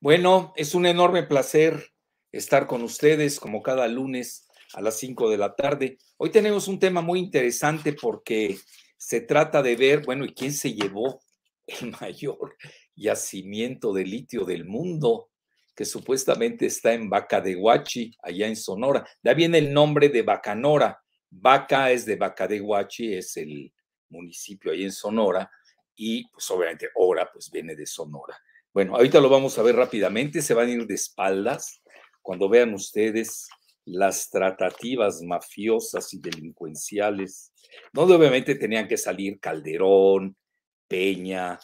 Bueno, es un enorme placer estar con ustedes como cada lunes a las 5 de la tarde. Hoy tenemos un tema muy interesante porque se trata de ver, bueno, ¿y quién se llevó el mayor yacimiento de litio del mundo? Que supuestamente está en Vaca de allá en Sonora. Da bien el nombre de Bacanora. Vaca es de Vaca es el municipio ahí en Sonora. Y pues obviamente Ora pues viene de Sonora. Bueno, ahorita lo vamos a ver rápidamente, se van a ir de espaldas cuando vean ustedes las tratativas mafiosas y delincuenciales, donde obviamente tenían que salir Calderón, Peña,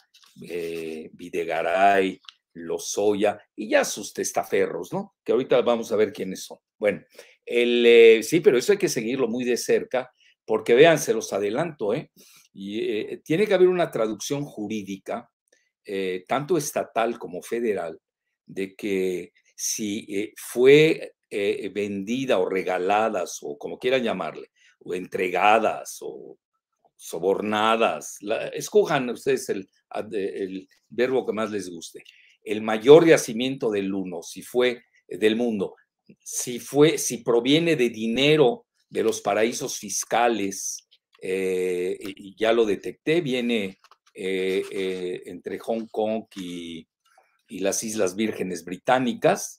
eh, Videgaray, Lozoya y ya sus testaferros, ¿no? Que ahorita vamos a ver quiénes son. Bueno, el, eh, sí, pero eso hay que seguirlo muy de cerca, porque vean, se los adelanto, ¿eh? Y, tiene que haber una traducción jurídica eh, tanto estatal como federal, de que si eh, fue eh, vendida o regaladas o como quieran llamarle, o entregadas o sobornadas, escojan ustedes ah, el, verbo que más les guste, el mayor yacimiento del uno, si fue del mundo, si fue, si proviene de dinero de los paraísos fiscales, y ya lo detecté, viene eh, eh, entre Hong Kong y, las Islas Vírgenes Británicas,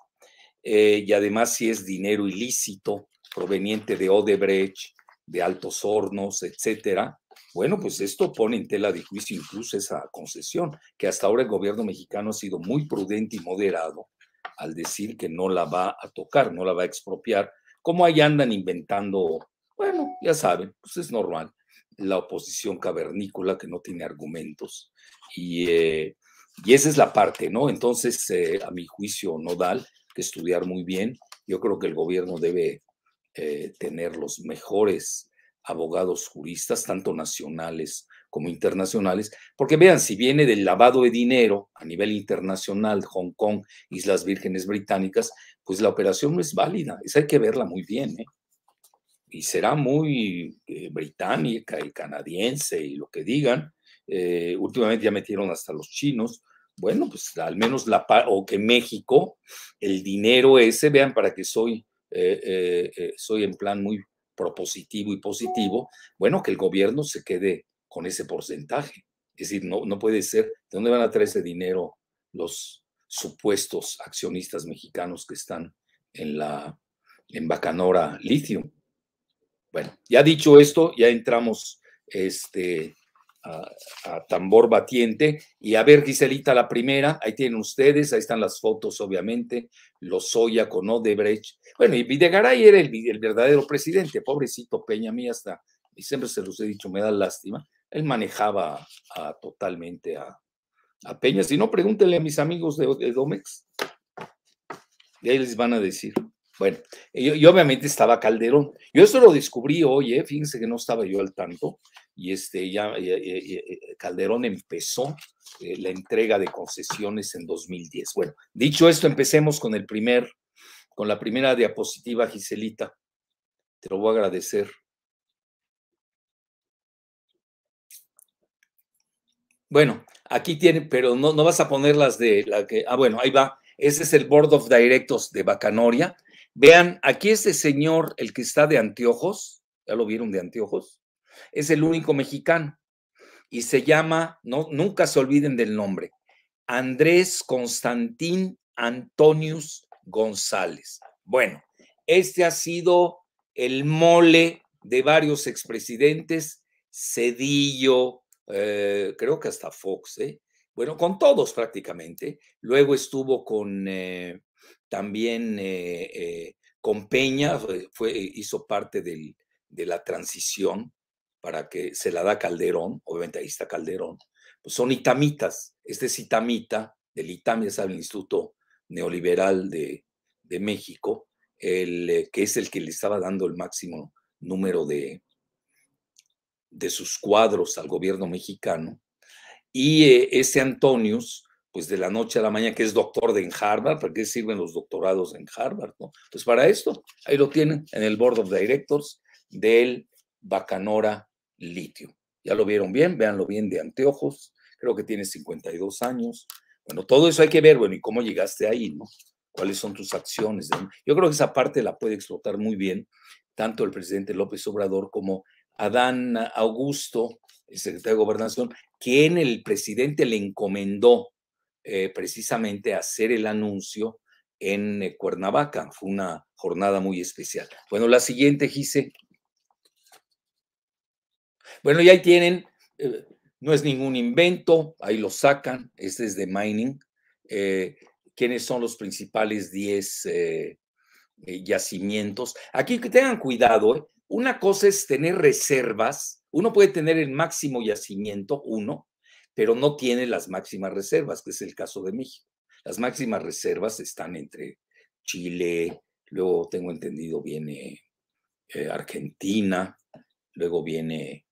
eh, y además si es dinero ilícito proveniente de Odebrecht, de Altos Hornos, etcétera. Bueno, pues esto pone en tela de juicio incluso esa concesión, que hasta ahora el gobierno mexicano ha sido muy prudente y moderado al decir que no la va a tocar, no la va a expropiar, como ahí andan inventando, bueno, ya saben, pues es normal la oposición cavernícola que no tiene argumentos. Y, eh, esa es la parte, ¿no? Entonces, eh, a mi juicio, nodal, que estudiar muy bien. Yo creo que el gobierno debe eh, tener los mejores abogados juristas, tanto nacionales como internacionales, porque vean, si viene del lavado de dinero a nivel internacional, Hong Kong, Islas Vírgenes Británicas, pues la operación no es válida, esa hay que verla muy bien. ¿eh? y será muy eh, británica y canadiense y lo que digan. Eh, últimamente ya metieron hasta los chinos. Bueno, pues al menos la o que México, el dinero ese, vean para que soy, eh, soy en plan muy propositivo y positivo, bueno, que el gobierno se quede con ese porcentaje. Es decir, no, no puede ser, ¿de dónde van a traer ese dinero los supuestos accionistas mexicanos que están en la en Bacanora Lithium? Bueno, ya dicho esto, ya entramos este, a, tambor batiente. Y a ver, Giselita, la primera, ahí tienen ustedes, ahí están las fotos, obviamente, Lozoya con Odebrecht. Bueno, y Videgaray era el, el verdadero presidente, pobrecito Peña, a mí hasta, y siempre se los he dicho, me da lástima, él manejaba totalmente a, Peña. Si no, pregúntenle a mis amigos de, de Domex, y ahí les van a decir. Bueno, y obviamente estaba Calderón. Yo eso lo descubrí hoy, ¿eh? fíjense que no estaba yo al tanto. Y este, ya, eh, eh, eh, Calderón empezó la entrega de concesiones en 2010. Bueno, dicho esto, empecemos con el primer, con la primera diapositiva, Giselita. Te lo voy a agradecer. Bueno, aquí tiene, pero no, no vas a poner las de la que. Ah, bueno, ahí va. Ese es el Board of Directors de Bacanoria Vean, aquí este señor, el que está de anteojos, ya lo vieron de anteojos, es el único mexicano y se llama, no, nunca se olviden del nombre, Andrés Constantín Antonius González. Bueno, este ha sido el mole de varios expresidentes, Cedillo, eh, creo que hasta Fox, eh. bueno, con todos prácticamente. Luego estuvo con eh, también eh, eh, con Peña fue, eh, hizo parte de la transición para que se la da Calderón, obviamente ahí está Calderón, pues son itamitas. Este es itamita del ITAM, ya el Instituto Neoliberal de, México, el, que es el que le estaba dando el máximo número de, de sus cuadros al gobierno mexicano. Y ese Antonius pues de la noche a la mañana, que es doctor de en Harvard, ¿para qué sirven los doctorados en Harvard? ¿no? Pues para esto, ahí lo tienen en el Board of Directors del Bacanora Litio. Ya lo vieron bien, véanlo bien de anteojos, creo que tiene 52 años. Bueno, todo eso hay que ver, bueno, y cómo llegaste ahí, ¿no? ¿Cuáles son tus acciones? Yo creo que esa parte la puede explotar muy bien tanto el presidente López Obrador como Adán Augusto, el secretario de Gobernación, quien el presidente le encomendó eh, precisamente hacer el anuncio en eh, Cuernavaca. Fue una jornada muy especial. Bueno, la siguiente, Gise. Bueno, y ahí tienen, eh, no es ningún invento, ahí lo sacan, este es de mining. ¿Quiénes son los principales 10 yacimientos? Aquí que tengan cuidado, una cosa es tener reservas, uno puede tener el máximo yacimiento, uno, pero no tiene las máximas reservas, que es el caso de México. Las máximas reservas están entre Chile, luego tengo entendido viene eh, Argentina, luego viene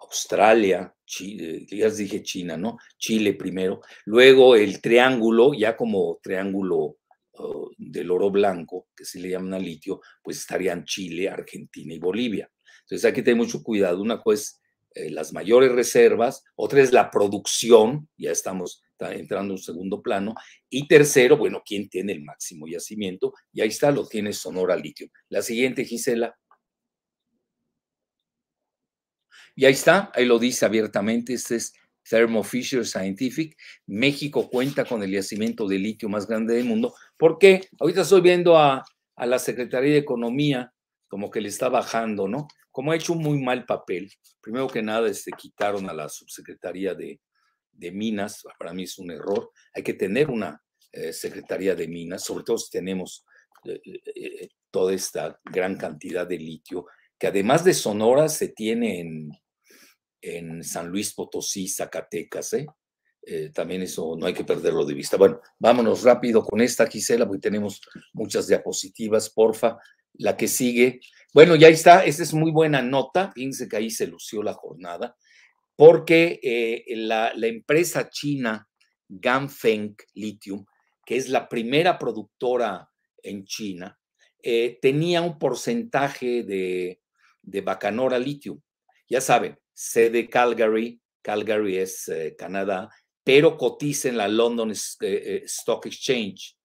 Australia, eh, ya les dije China, ¿no? Chile primero, luego el triángulo, ya como triángulo oh, del oro blanco, que se le llama litio, pues estarían Chile, Argentina y Bolivia. Entonces hay que tener mucho cuidado. Una cosa eh, las mayores reservas, otra es la producción, ya estamos entrando en un segundo plano, y tercero, bueno, quién tiene el máximo yacimiento, y ahí está, lo tiene Sonora Litio. La siguiente, Gisela. Y ahí está, ahí lo dice abiertamente, este es Thermo Fisher Scientific. México cuenta con el yacimiento de litio más grande del mundo. ¿Por qué? Ahorita estoy viendo a, a la Secretaría de Economía como que le está bajando, ¿no? como ha hecho un muy mal papel, primero que nada, este, quitaron a la subsecretaría de, Minas, para mí es un error, hay que tener una eh, secretaría de Minas, sobre todo si tenemos eh, eh, toda esta gran cantidad de litio, que además de Sonora se tiene en, San Luis Potosí, Zacatecas, también eso no hay que perderlo de vista. Bueno, vámonos rápido con esta, Gisela, porque tenemos muchas diapositivas, porfa la que sigue. Bueno, ya está, esta es muy buena nota, fíjense que ahí se lució la jornada, porque eh, la, empresa china Ganfeng Lithium, que es la primera productora en China, eh, tenía un porcentaje de, Bacanora Lithium. Ya saben, sede Calgary, Calgary es eh, Canadá, pero cotiza en la London Stock Exchange.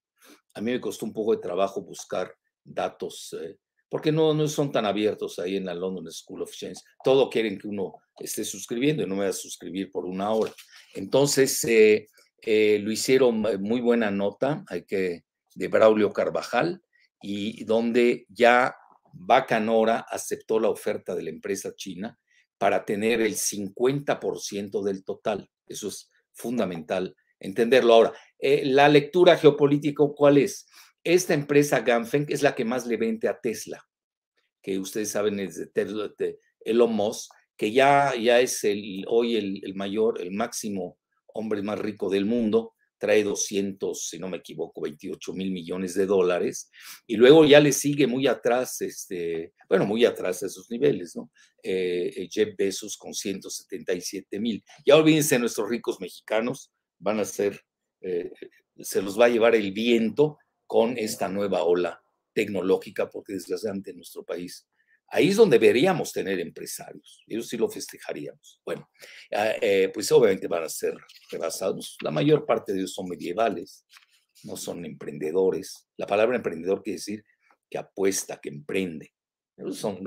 A mí me costó un poco de trabajo buscar datos, eh, porque no, no son tan abiertos ahí en la London School of Change. Todo quieren que uno esté suscribiendo y no me voy a suscribir por una hora. Entonces, eh, eh, lo hicieron muy buena nota hay que, de Braulio Carvajal y donde ya Bacanora aceptó la oferta de la empresa china para tener el 50% del total. Eso es fundamental entenderlo. Ahora, la lectura geopolítica, ¿cuál es? Esta empresa Ganfeng es la que más le vende a Tesla, que ustedes saben es de Elon Musk, que ya, ya es el, hoy el, mayor, el máximo hombre más rico del mundo, trae 200, si no me equivoco, 28 mil millones de dólares, y luego ya le sigue muy atrás, este, bueno, muy atrás a esos niveles, ¿no? Eh, eh, Jeff Bezos con 177 mil. Ya olvídense, nuestros ricos mexicanos van a ser, eh, se los va a llevar el viento con esta nueva ola tecnológica, porque desgraciadamente en nuestro país, ahí es donde deberíamos tener empresarios, ellos sí lo festejaríamos. Bueno, ah, eh, pues obviamente van a ser rebasados, la mayor parte de ellos son medievales, no son emprendedores. La palabra emprendedor quiere decir que apuesta, que emprende. Ellos son,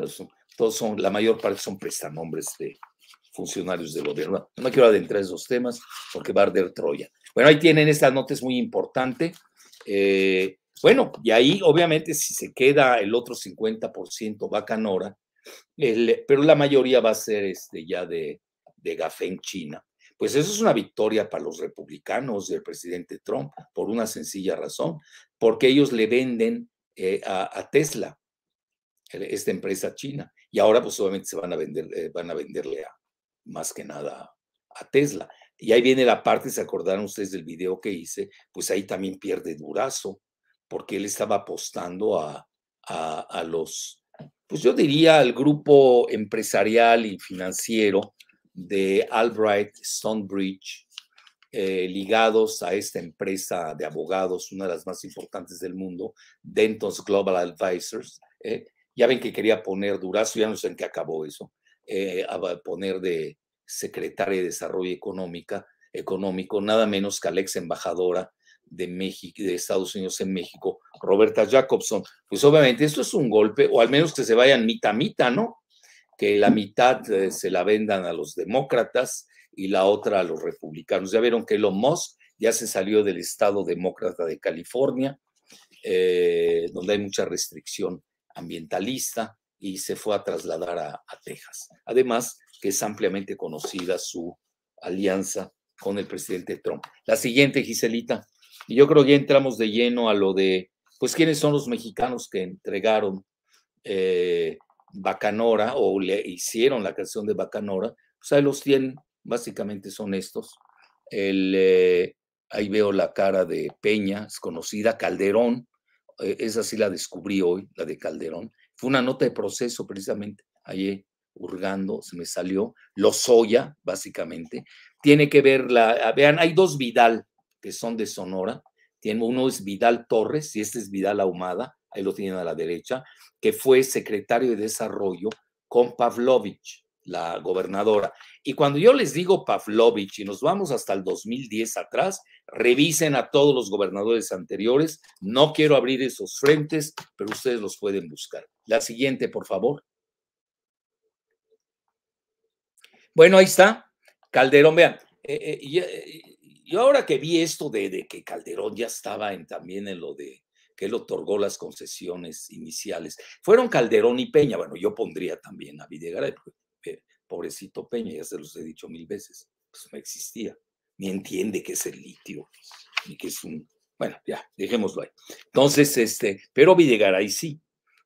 todos son, la mayor parte son prestanombres de funcionarios del gobierno. No quiero adentrar esos temas porque va a arder Troya. Bueno, ahí tienen esta nota, es muy importante. Eh, bueno, y ahí obviamente si se queda el otro 50% va Canora, pero la mayoría va a ser este, ya de, de Gafén China. Pues eso es una victoria para los republicanos del presidente Trump, por una sencilla razón, porque ellos le venden eh, a, Tesla, eh, esta empresa china, y ahora pues obviamente se van a vender, van a venderle a, más que nada a Tesla. Y ahí viene la parte, se acordaron ustedes del video que hice, pues ahí también pierde Durazo, porque él estaba apostando a, los, pues yo diría al grupo empresarial y financiero de Albright Stonebridge, eh, ligados a esta empresa de abogados, una de las más importantes del mundo, Denton's Global Advisors. ¿eh? ya ven que quería poner Durazo, ya no sé en qué acabó eso, eh, a poner de secretaria de Desarrollo Económica, Económico, nada menos que a la ex embajadora de, México, de Estados Unidos en México, Roberta Jacobson. Pues obviamente esto es un golpe, o al menos que se vayan mitad mitad, ¿no? Que la mitad eh, se la vendan a los demócratas y la otra a los republicanos. Ya vieron que Elon Musk ya se salió del estado demócrata de California, eh, donde hay mucha restricción ambientalista, y se fue a trasladar a, a Texas. Además, que es ampliamente conocida su alianza con el presidente Trump. La siguiente, Giselita, y yo creo que ya entramos de lleno a lo de, pues, ¿quiénes son los mexicanos que entregaron eh, Bacanora o le hicieron la canción de Bacanora? O pues, sea, los tienen, básicamente son estos. El, eh, ahí veo la cara de Peña, es conocida, Calderón, eh, esa sí la descubrí hoy, la de Calderón. Fue una nota de proceso precisamente ayer hurgando, se me salió, Lozoya, básicamente. Tiene que ver la, vean, hay dos Vidal que son de Sonora, uno es Vidal Torres y este es Vidal Ahumada, ahí lo tienen a la derecha, que fue secretario de Desarrollo con Pavlovich, la gobernadora. Y cuando yo les digo Pavlovich y nos vamos hasta el 2010 atrás, revisen a todos los gobernadores anteriores. No quiero abrir esos frentes, pero ustedes los pueden buscar. La siguiente, por favor. Bueno, ahí está. Calderón, vean, eh, eh, eh, yo ahora que vi esto de, que Calderón ya estaba en, también en lo de que él otorgó las concesiones iniciales, fueron Calderón y Peña. Bueno, yo pondría también a Videgaray, pobrecito Peña, ya se los he dicho mil veces, pues no existía, ni entiende que es el litio, ni que es un... Bueno, ya, dejémoslo ahí. Entonces, este, pero Videgaray sí,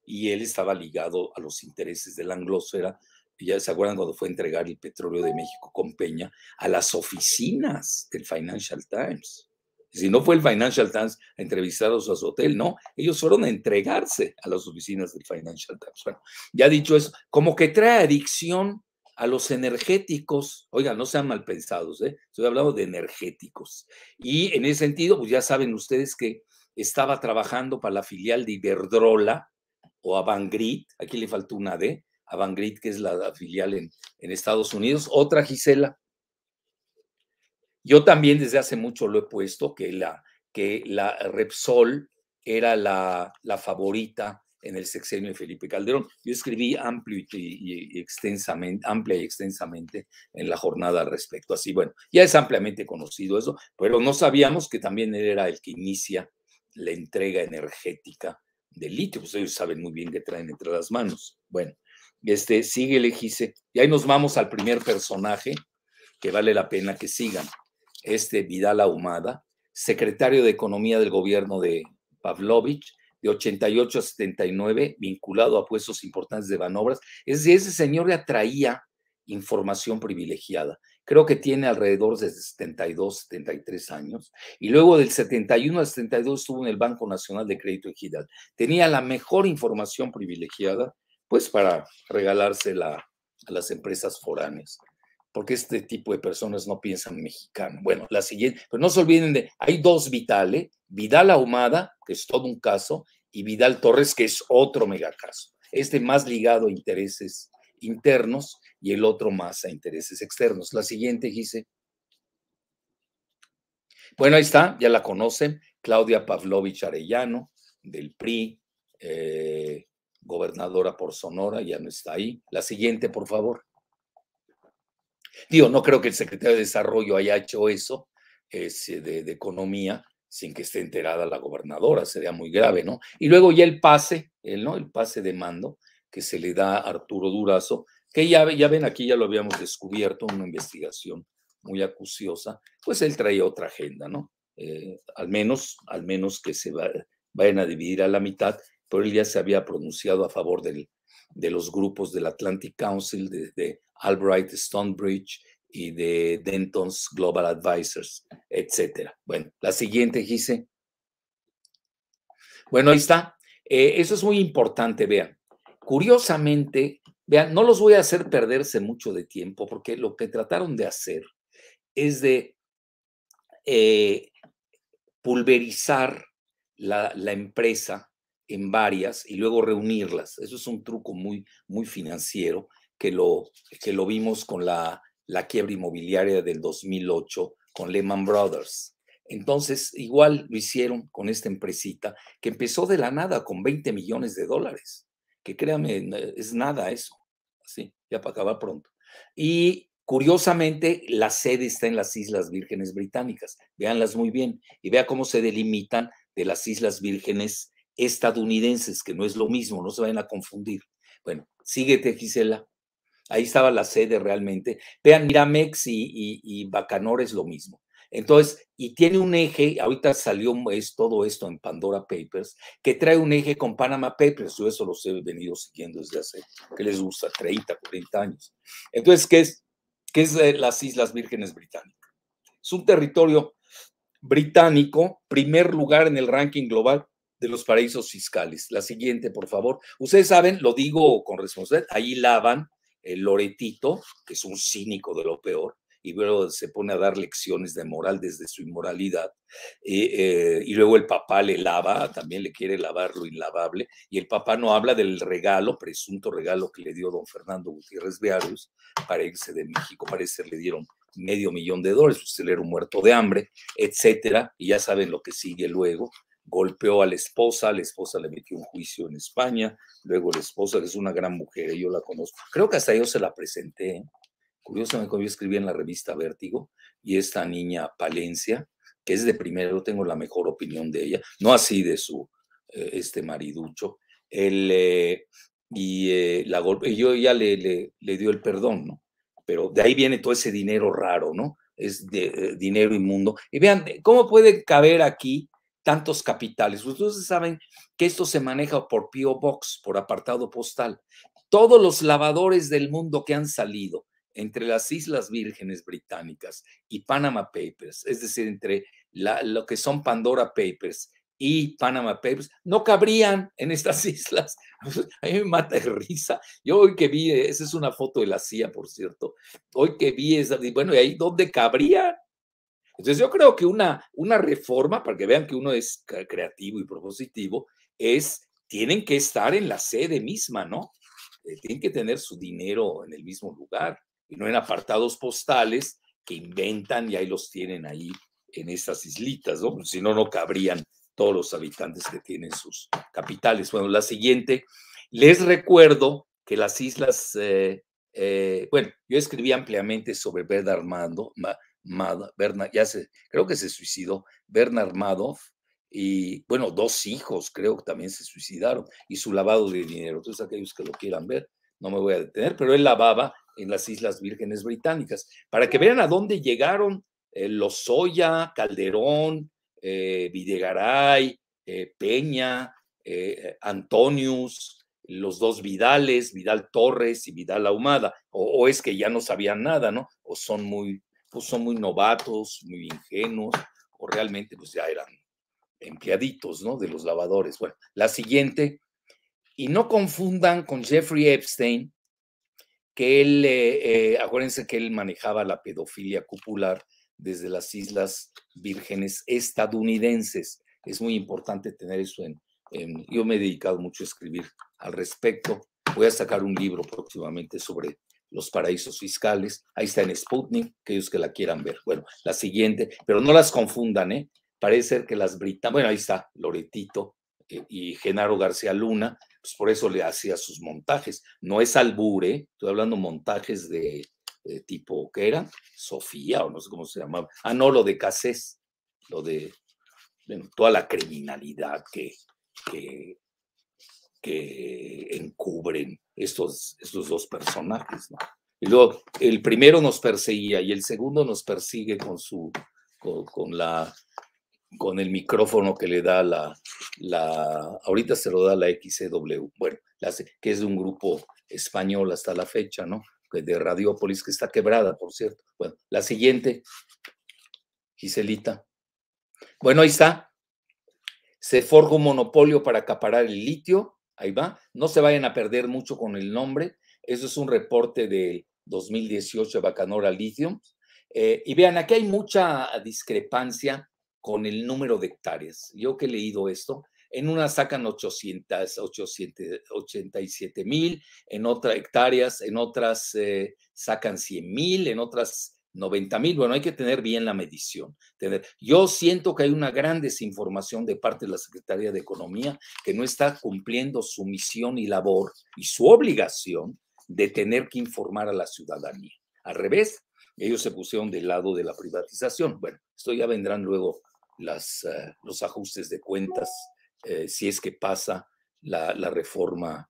y él estaba ligado a los intereses de la anglósfera, ya se acuerdan cuando fue a entregar el petróleo de México con Peña a las oficinas del Financial Times. Si no fue el Financial Times a entrevistarlos a su hotel, no, ellos fueron a entregarse a las oficinas del Financial Times. Bueno, ya dicho eso, como que trae adicción a los energéticos, oigan, no sean mal pensados, ¿eh? estoy hablando de energéticos. Y en ese sentido, pues ya saben ustedes que estaba trabajando para la filial de Iberdrola o Avangrid, aquí le faltó una D, Avangrid, que es la, filial en, Estados Unidos. Otra Gisela. Yo también desde hace mucho lo he puesto, que la, que la Repsol era la, favorita en el sexenio de Felipe Calderón. Yo escribí amplio y, extensamente, amplia y extensamente en la jornada al respecto. Así, bueno, ya es ampliamente conocido eso, pero no sabíamos que también él era el que inicia la entrega energética de litio. Pues ellos saben muy bien qué traen entre las manos. Bueno, este, sigue ejice Y ahí nos vamos al primer personaje que vale la pena que sigan. Este Vidal Ahumada, secretario de Economía del gobierno de Pavlovich, de 88 a 79, vinculado a puestos importantes de Banobras Es ese señor le atraía información privilegiada. Creo que tiene alrededor de 72, 73 años. Y luego del 71 al 72 estuvo en el Banco Nacional de Crédito Ejidal. Tenía la mejor información privilegiada pues para regalársela a las empresas foráneas, porque este tipo de personas no piensan mexicano. Bueno, la siguiente, pero no se olviden de, hay dos Vitales, Vidal Ahumada, que es todo un caso, y Vidal Torres, que es otro megacaso. Este más ligado a intereses internos y el otro más a intereses externos. La siguiente, dice. Bueno, ahí está, ya la conocen, Claudia Pavlovich Arellano, del PRI, eh, gobernadora por Sonora, ya no está ahí. La siguiente, por favor. Digo, no creo que el secretario de Desarrollo haya hecho eso, este, de, Economía, sin que esté enterada la gobernadora, sería muy grave, ¿no? Y luego ya el pase, el, ¿no? El pase de mando que se le da a Arturo Durazo, que ya, ya ven aquí, ya lo habíamos descubierto, una investigación muy acuciosa, pues él traía otra agenda, ¿no? Eh, al menos, al menos que se vayan a dividir a la mitad pero él ya se había pronunciado a favor de los grupos del Atlantic Council, de, Albright Stonebridge y de Denton's Global Advisors, etcétera. Bueno, la siguiente, Gise. Bueno, ahí está. Eh, eso es muy importante, vean. Curiosamente, vean, no los voy a hacer perderse mucho de tiempo, porque lo que trataron de hacer es de eh, pulverizar la, la empresa en varias y luego reunirlas. Eso es un truco muy, muy financiero que lo, que lo vimos con la, la quiebra inmobiliaria del 2008 con Lehman Brothers. Entonces, igual lo hicieron con esta empresita que empezó de la nada con 20 millones de dólares, que créame, es nada eso. Así, ya para acabar pronto. Y curiosamente, la sede está en las Islas Vírgenes Británicas. Veanlas muy bien y vea cómo se delimitan de las Islas Vírgenes estadounidenses, que no es lo mismo, no se vayan a confundir. Bueno, síguete, Gisela. Ahí estaba la sede realmente. Vean, Miramex y, y, Bacanor es lo mismo. Entonces, y tiene un eje, ahorita salió es, todo esto en Pandora Papers, que trae un eje con Panama Papers. Yo eso los he venido siguiendo desde hace, que les gusta? 30, 40 años. Entonces, ¿qué es, qué es eh, las Islas Vírgenes Británicas? Es un territorio británico, primer lugar en el ranking global de los paraísos fiscales. La siguiente, por favor. Ustedes saben, lo digo con responsabilidad, ahí lavan el Loretito, que es un cínico de lo peor, y luego se pone a dar lecciones de moral desde su inmoralidad. y eh, luego el papá le lava, también le quiere lavar lo inlavable, y el papá no habla del regalo, presunto regalo que le dio don Fernando Gutiérrez Bearus para irse de México. Parece que le dieron medio millón de dólares, usted era un muerto de hambre, etcétera, y ya saben lo que sigue luego golpeó a la esposa, la esposa le metió un juicio en España, luego la esposa, que es una gran mujer, yo la conozco, creo que hasta yo se la presenté, curiosamente cuando yo escribí en la revista Vértigo, y esta niña Palencia, que es de primero, tengo la mejor opinión de ella, no así de su, eh, este mariducho, él eh, y eh, la yo ya le, le, le, dio el perdón, ¿no? Pero de ahí viene todo ese dinero raro, ¿no? Es de, dinero inmundo. Y vean, ¿cómo puede caber aquí tantos capitales. Ustedes saben que esto se maneja por PO Box, por apartado postal. Todos los lavadores del mundo que han salido entre las Islas Vírgenes Británicas y Panama Papers, es decir, entre lo que son Pandora Papers y Panama Papers, no cabrían en estas islas. A mí me mata de risa. Yo hoy que vi, esa es una foto de la CIA, por cierto, hoy que vi esa, bueno, ¿y ahí dónde cabría? Entonces yo creo que una, una reforma, para que vean que uno es creativo y propositivo, es, tienen que estar en la sede misma, ¿no? Eh, tienen que tener su dinero en el mismo lugar y no en apartados postales que inventan y ahí los tienen ahí en estas islitas, ¿no? Si no, no cabrían todos los habitantes que tienen sus capitales. Bueno, la siguiente, les recuerdo que las islas, eh, eh, bueno, yo escribí ampliamente sobre Verda Armando, Bernard, ya se, creo que se suicidó, Bernard Madoff, y bueno, dos hijos creo que también se suicidaron, y su lavado de dinero. Entonces, aquellos que lo quieran ver, no me voy a detener, pero él lavaba en las Islas Vírgenes Británicas, para que vean a dónde llegaron eh, los Soya Calderón, eh, Videgaray, eh, Peña, Antonius, los dos Vidales, Vidal Torres y Vidal Ahumada, o, o, es que ya no sabían nada, ¿no? O son muy pues son muy novatos, muy ingenuos, o realmente pues ya eran empleaditos, ¿no? De los lavadores. Bueno, la siguiente, y no confundan con Jeffrey Epstein, que él, eh, eh, acuérdense que él manejaba la pedofilia cupular desde las Islas Vírgenes estadounidenses. Es muy importante tener eso en... Yo me he dedicado mucho a escribir al respecto. Voy a sacar un libro próximamente sobre los paraísos fiscales. Ahí está en Sputnik, aquellos que la quieran ver. Bueno, la siguiente, pero no las confundan, ¿eh? Parece ser que las británicas, bueno, ahí está Loretito eh, y Genaro García Luna, pues por eso le hacía sus montajes. No es albure, ¿eh? estoy hablando montajes de, tipo, ¿qué era? Sofía, o no sé cómo se llamaba. Ah, no, lo de Cassés, lo de bueno, toda la criminalidad que, que que encubren estos, estos dos personajes. Y luego, el primero nos perseguía y el segundo nos persigue con su con, la con el micrófono que le da la, la ahorita se lo da la XCW, bueno, que es de un grupo español hasta la fecha, ¿no? De Radiópolis, que está quebrada, por cierto. Bueno, la siguiente, Giselita. Bueno, ahí está. Se forja un monopolio para acaparar el litio Ahí va. No se vayan a perder mucho con el nombre. Eso es un reporte de 2018 de Bacanora Lithium. Eh, y vean, aquí hay mucha discrepancia con el número de hectáreas. Yo que he leído esto, en unas sacan 800, 887 eh, mil, en otras hectáreas, en otras sacan 100 mil, en otras 90 mil. Bueno, hay que tener bien la medición. Tener, yo siento que hay una gran desinformación de parte de la Secretaría de Economía que no está cumpliendo su misión y labor y su obligación de tener que informar a la ciudadanía. Al revés, ellos se pusieron del lado de la privatización. Bueno, esto ya vendrán luego las, eh, los ajustes de cuentas eh, si es que pasa la, reforma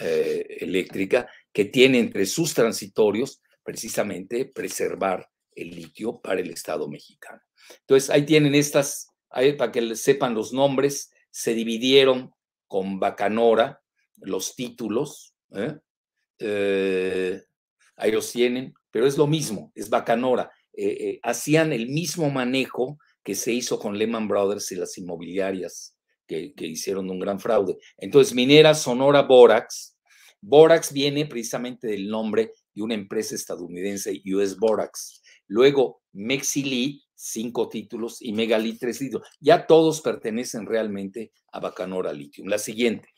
eh, eléctrica, que tiene entre sus transitorios precisamente preservar el litio para el Estado mexicano. Entonces, ahí tienen estas, para que sepan los nombres, se dividieron con Bacanora los títulos, ¿eh? Eh, ahí los tienen, pero es lo mismo, es Bacanora. Eh, hacían el mismo manejo que se hizo con Lehman Brothers y las inmobiliarias que, que hicieron un gran fraude. Entonces, Minera Sonora Borax, Borax viene precisamente del nombre una empresa estadounidense, US Borax. Luego, Mexili, cinco títulos, y Megali, tres títulos. Ya todos pertenecen realmente a Bacanora Lithium. La siguiente.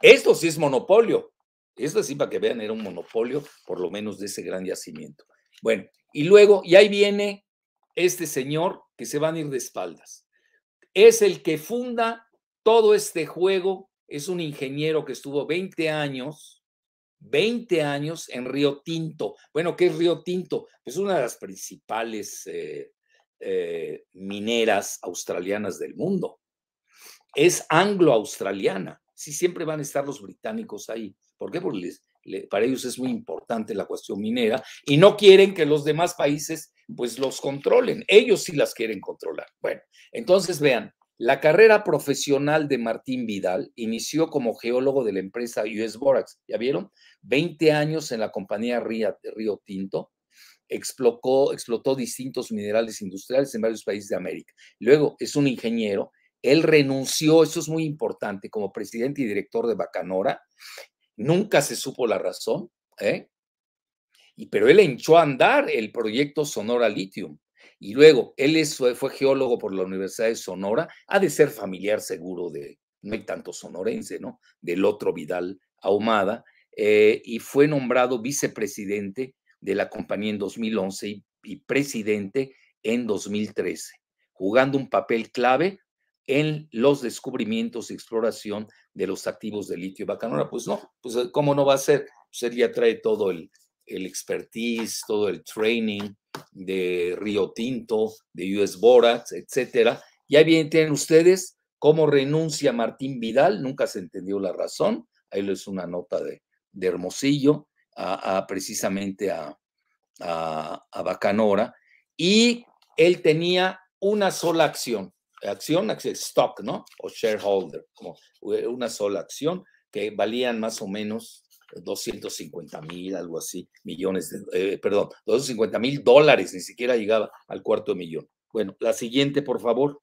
Esto sí es monopolio. Esto sí, para que vean, era un monopolio, por lo menos de ese gran yacimiento. Bueno, y luego, y ahí viene este señor que se van a ir de espaldas. Es el que funda todo este juego, es un ingeniero que estuvo 20 años 20 años en Río Tinto. Bueno, ¿qué es Río Tinto? Es pues una de las principales eh, eh, mineras australianas del mundo. Es anglo-australiana. Sí, siempre van a estar los británicos ahí. ¿Por qué? Porque para ellos es muy importante la cuestión minera y no quieren que los demás países pues los controlen. Ellos sí las quieren controlar. Bueno, entonces vean, la carrera profesional de Martín Vidal inició como geólogo de la empresa US Borax. ¿Ya vieron? 20 años en la compañía Río Tinto. explotó distintos minerales industriales en varios países de América. Luego es un ingeniero. Él renunció, eso es muy importante, como presidente y director de Bacanora. Nunca se supo la razón, ¿eh? Y, pero él hinchó a andar el proyecto Sonora Lithium. Y luego, él fue geólogo por la Universidad de Sonora, ha de ser familiar seguro de, no hay tanto sonorense, ¿no? Del otro Vidal Ahumada, eh, y fue nombrado vicepresidente de la compañía en 2011 y, presidente en 2013, jugando un papel clave en los descubrimientos y exploración de los activos de litio y bacanora. Pues no, pues ¿cómo no va a ser? sería pues, ya trae todo el, el expertise, todo el training de Río Tinto, de US Borax, etcétera. Y ahí bien tienen ustedes cómo renuncia Martín Vidal, nunca se entendió la razón, ahí les es una nota de, Hermosillo, a, precisamente a, a Bacanora, y él tenía una sola acción, acción, stock, ¿no? O shareholder, como eh, una sola acción, que valían más o menos 250 mil, algo así, millones de, eh, perdón, 250 mil dólares, ni siquiera llegaba al cuarto de millón. Bueno, la siguiente, por favor.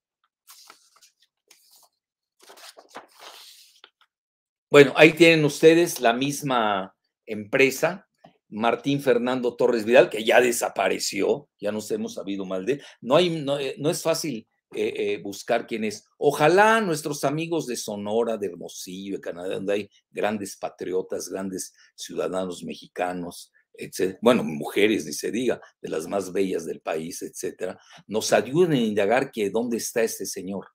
Bueno, ahí tienen ustedes la misma empresa, Martín Fernando Torres Vidal, que ya desapareció, ya nos hemos sabido mal de él. No, hay, no, eh, no es fácil eh, eh, buscar quién es. Ojalá nuestros amigos de Sonora, de Hermosillo, de Canadá, donde hay grandes patriotas, grandes ciudadanos mexicanos, etcétera, bueno, mujeres, ni se diga, de las más bellas del país, etcétera, nos ayuden a indagar que dónde está este señor.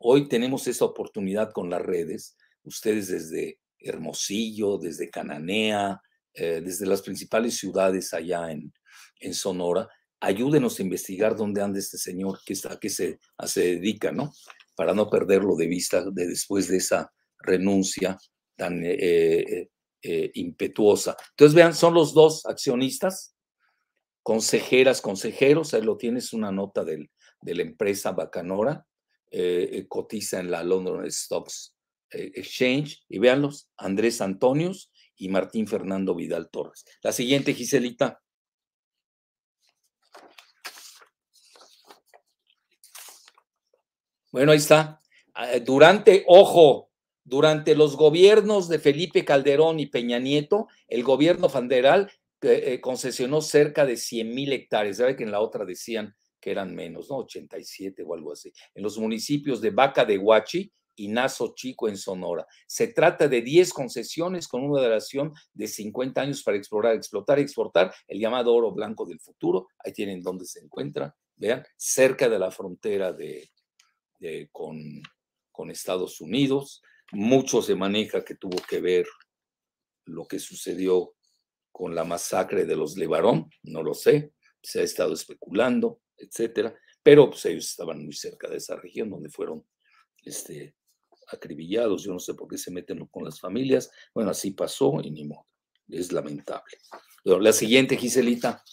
Hoy tenemos esa oportunidad con las redes, ustedes desde Hermosillo, desde Cananea, eh, desde las principales ciudades allá en, en Sonora, ayúdenos a investigar dónde anda este señor, que está, se, dedica, ¿no? Para no perderlo de vista después de esa renuncia tan eh, eh, eh, impetuosa. Entonces, vean, son los dos accionistas, consejeras, consejeros, ahí lo tienes, una nota de la empresa Bacanora, cotiza en la London Stocks Exchange, y veanlos, Andrés Antonios y Martín Fernando Vidal Torres. La siguiente, Giselita. Bueno, ahí está. Ah, eh, durante, ojo, durante los gobiernos de Felipe Calderón y Peña Nieto, el gobierno federal eh, eh, concesionó cerca de 100 mil hectáreas. Ya que en la otra decían que eran menos, ¿no? 87 o algo así. En los municipios de Vaca de Huachi y Nazo Chico en Sonora. Se trata de 10 concesiones con una duración de 50 años para explorar, explotar y exportar el llamado oro blanco del futuro. Ahí tienen donde se encuentra, vean, cerca de la frontera de, eh, con, con, Estados Unidos. Mucho se maneja que tuvo que ver lo que sucedió con la masacre de los Levarón, no lo sé, se ha estado especulando, etcétera, pero pues, ellos estaban muy cerca de esa región donde fueron este, acribillados. Yo no sé por qué se meten con las familias. Bueno, así pasó y ni modo. Es lamentable. La siguiente, Giselita.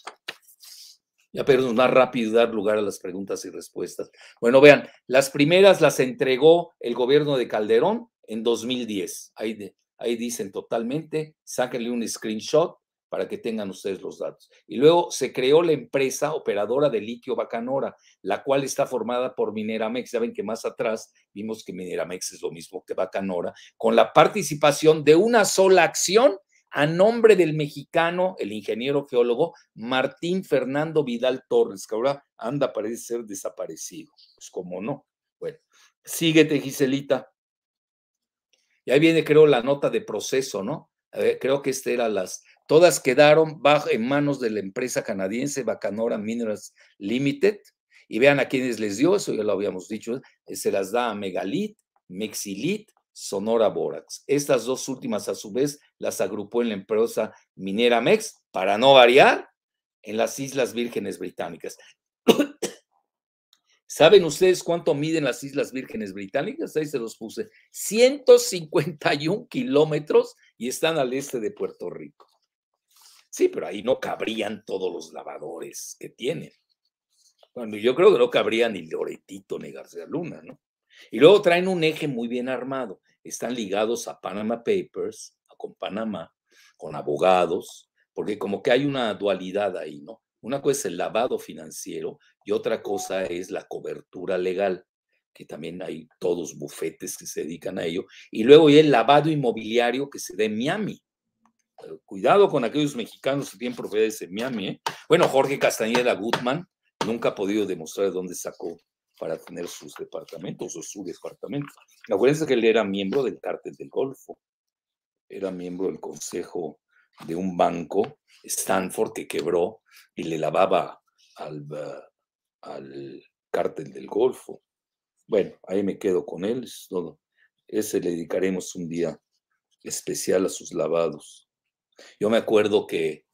Ya, pero es más rápido dar lugar a las preguntas y respuestas. Bueno, vean, las primeras las entregó el gobierno de Calderón en 2010. Ahí, ahí dicen totalmente, sáquenle un screenshot para que tengan ustedes los datos. Y luego se creó la empresa operadora de litio Bacanora, la cual está formada por Mineramex. Ya ven que más atrás vimos que Mineramex es lo mismo que Bacanora, con la participación de una sola acción a nombre del mexicano, el ingeniero geólogo Martín Fernando Vidal Torres, que ahora anda, parece ser desaparecido. Pues como no. Bueno, síguete, Giselita. Y ahí viene, creo, la nota de proceso, ¿no? creo que este era las. Todas quedaron bajo, en manos de la empresa canadiense Bacanora Minerals Limited. Y vean a quienes les dio, eso ya lo habíamos dicho, se las da a Megalit, Mexilit, Sonora Borax. Estas dos últimas, a su vez, las agrupó en la empresa minera MEX, para no variar, en las Islas Vírgenes Británicas. ¿Saben ustedes cuánto miden las Islas Vírgenes Británicas? Ahí se los puse. 151 kilómetros y están al este de Puerto Rico. Sí, pero ahí no cabrían todos los lavadores que tienen. Bueno, yo creo que no cabría ni Loretito ni García Luna, ¿no? Y luego traen un eje muy bien armado. Están ligados a Panama Papers, con Panamá, con abogados, porque como que hay una dualidad ahí, ¿no? Una cosa es el lavado financiero y otra cosa es la cobertura legal, que también hay todos bufetes que se dedican a ello. Y luego hay el lavado inmobiliario que se da en Miami. cuidado con aquellos mexicanos que tienen propiedades en Miami. ¿eh? Bueno, Jorge Castañeda Gutman nunca ha podido demostrar de dónde sacó para tener sus departamentos o su departamento. acuerdo que él era miembro del cártel del Golfo, era miembro del consejo de un banco, Stanford, que quebró y le lavaba al, eh, al cártel del Golfo. Bueno, ahí me quedo con él. Es todo. Ese le dedicaremos un día especial a sus lavados. Yo me acuerdo que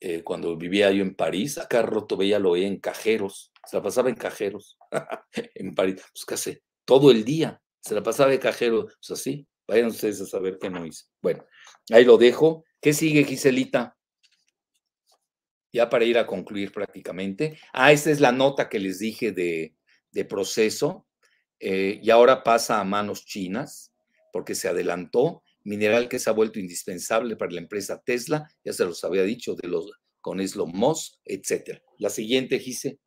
eh, cuando vivía yo en París, acá roto veía lo veía en cajeros, se la pasaba en cajeros. en París. Pues casi todo el día se la pasaba de cajero. Pues así, vayan ustedes a saber qué no hice Bueno, ahí lo dejo. ¿Qué sigue, Giselita? Ya para ir a concluir prácticamente. Ah, esta es la nota que les dije de, proceso. Eh, y ahora pasa a manos chinas porque se adelantó mineral que se ha vuelto indispensable para la empresa Tesla, ya se los había dicho, de los, con Slo Moss, etcétera. La siguiente, Gise.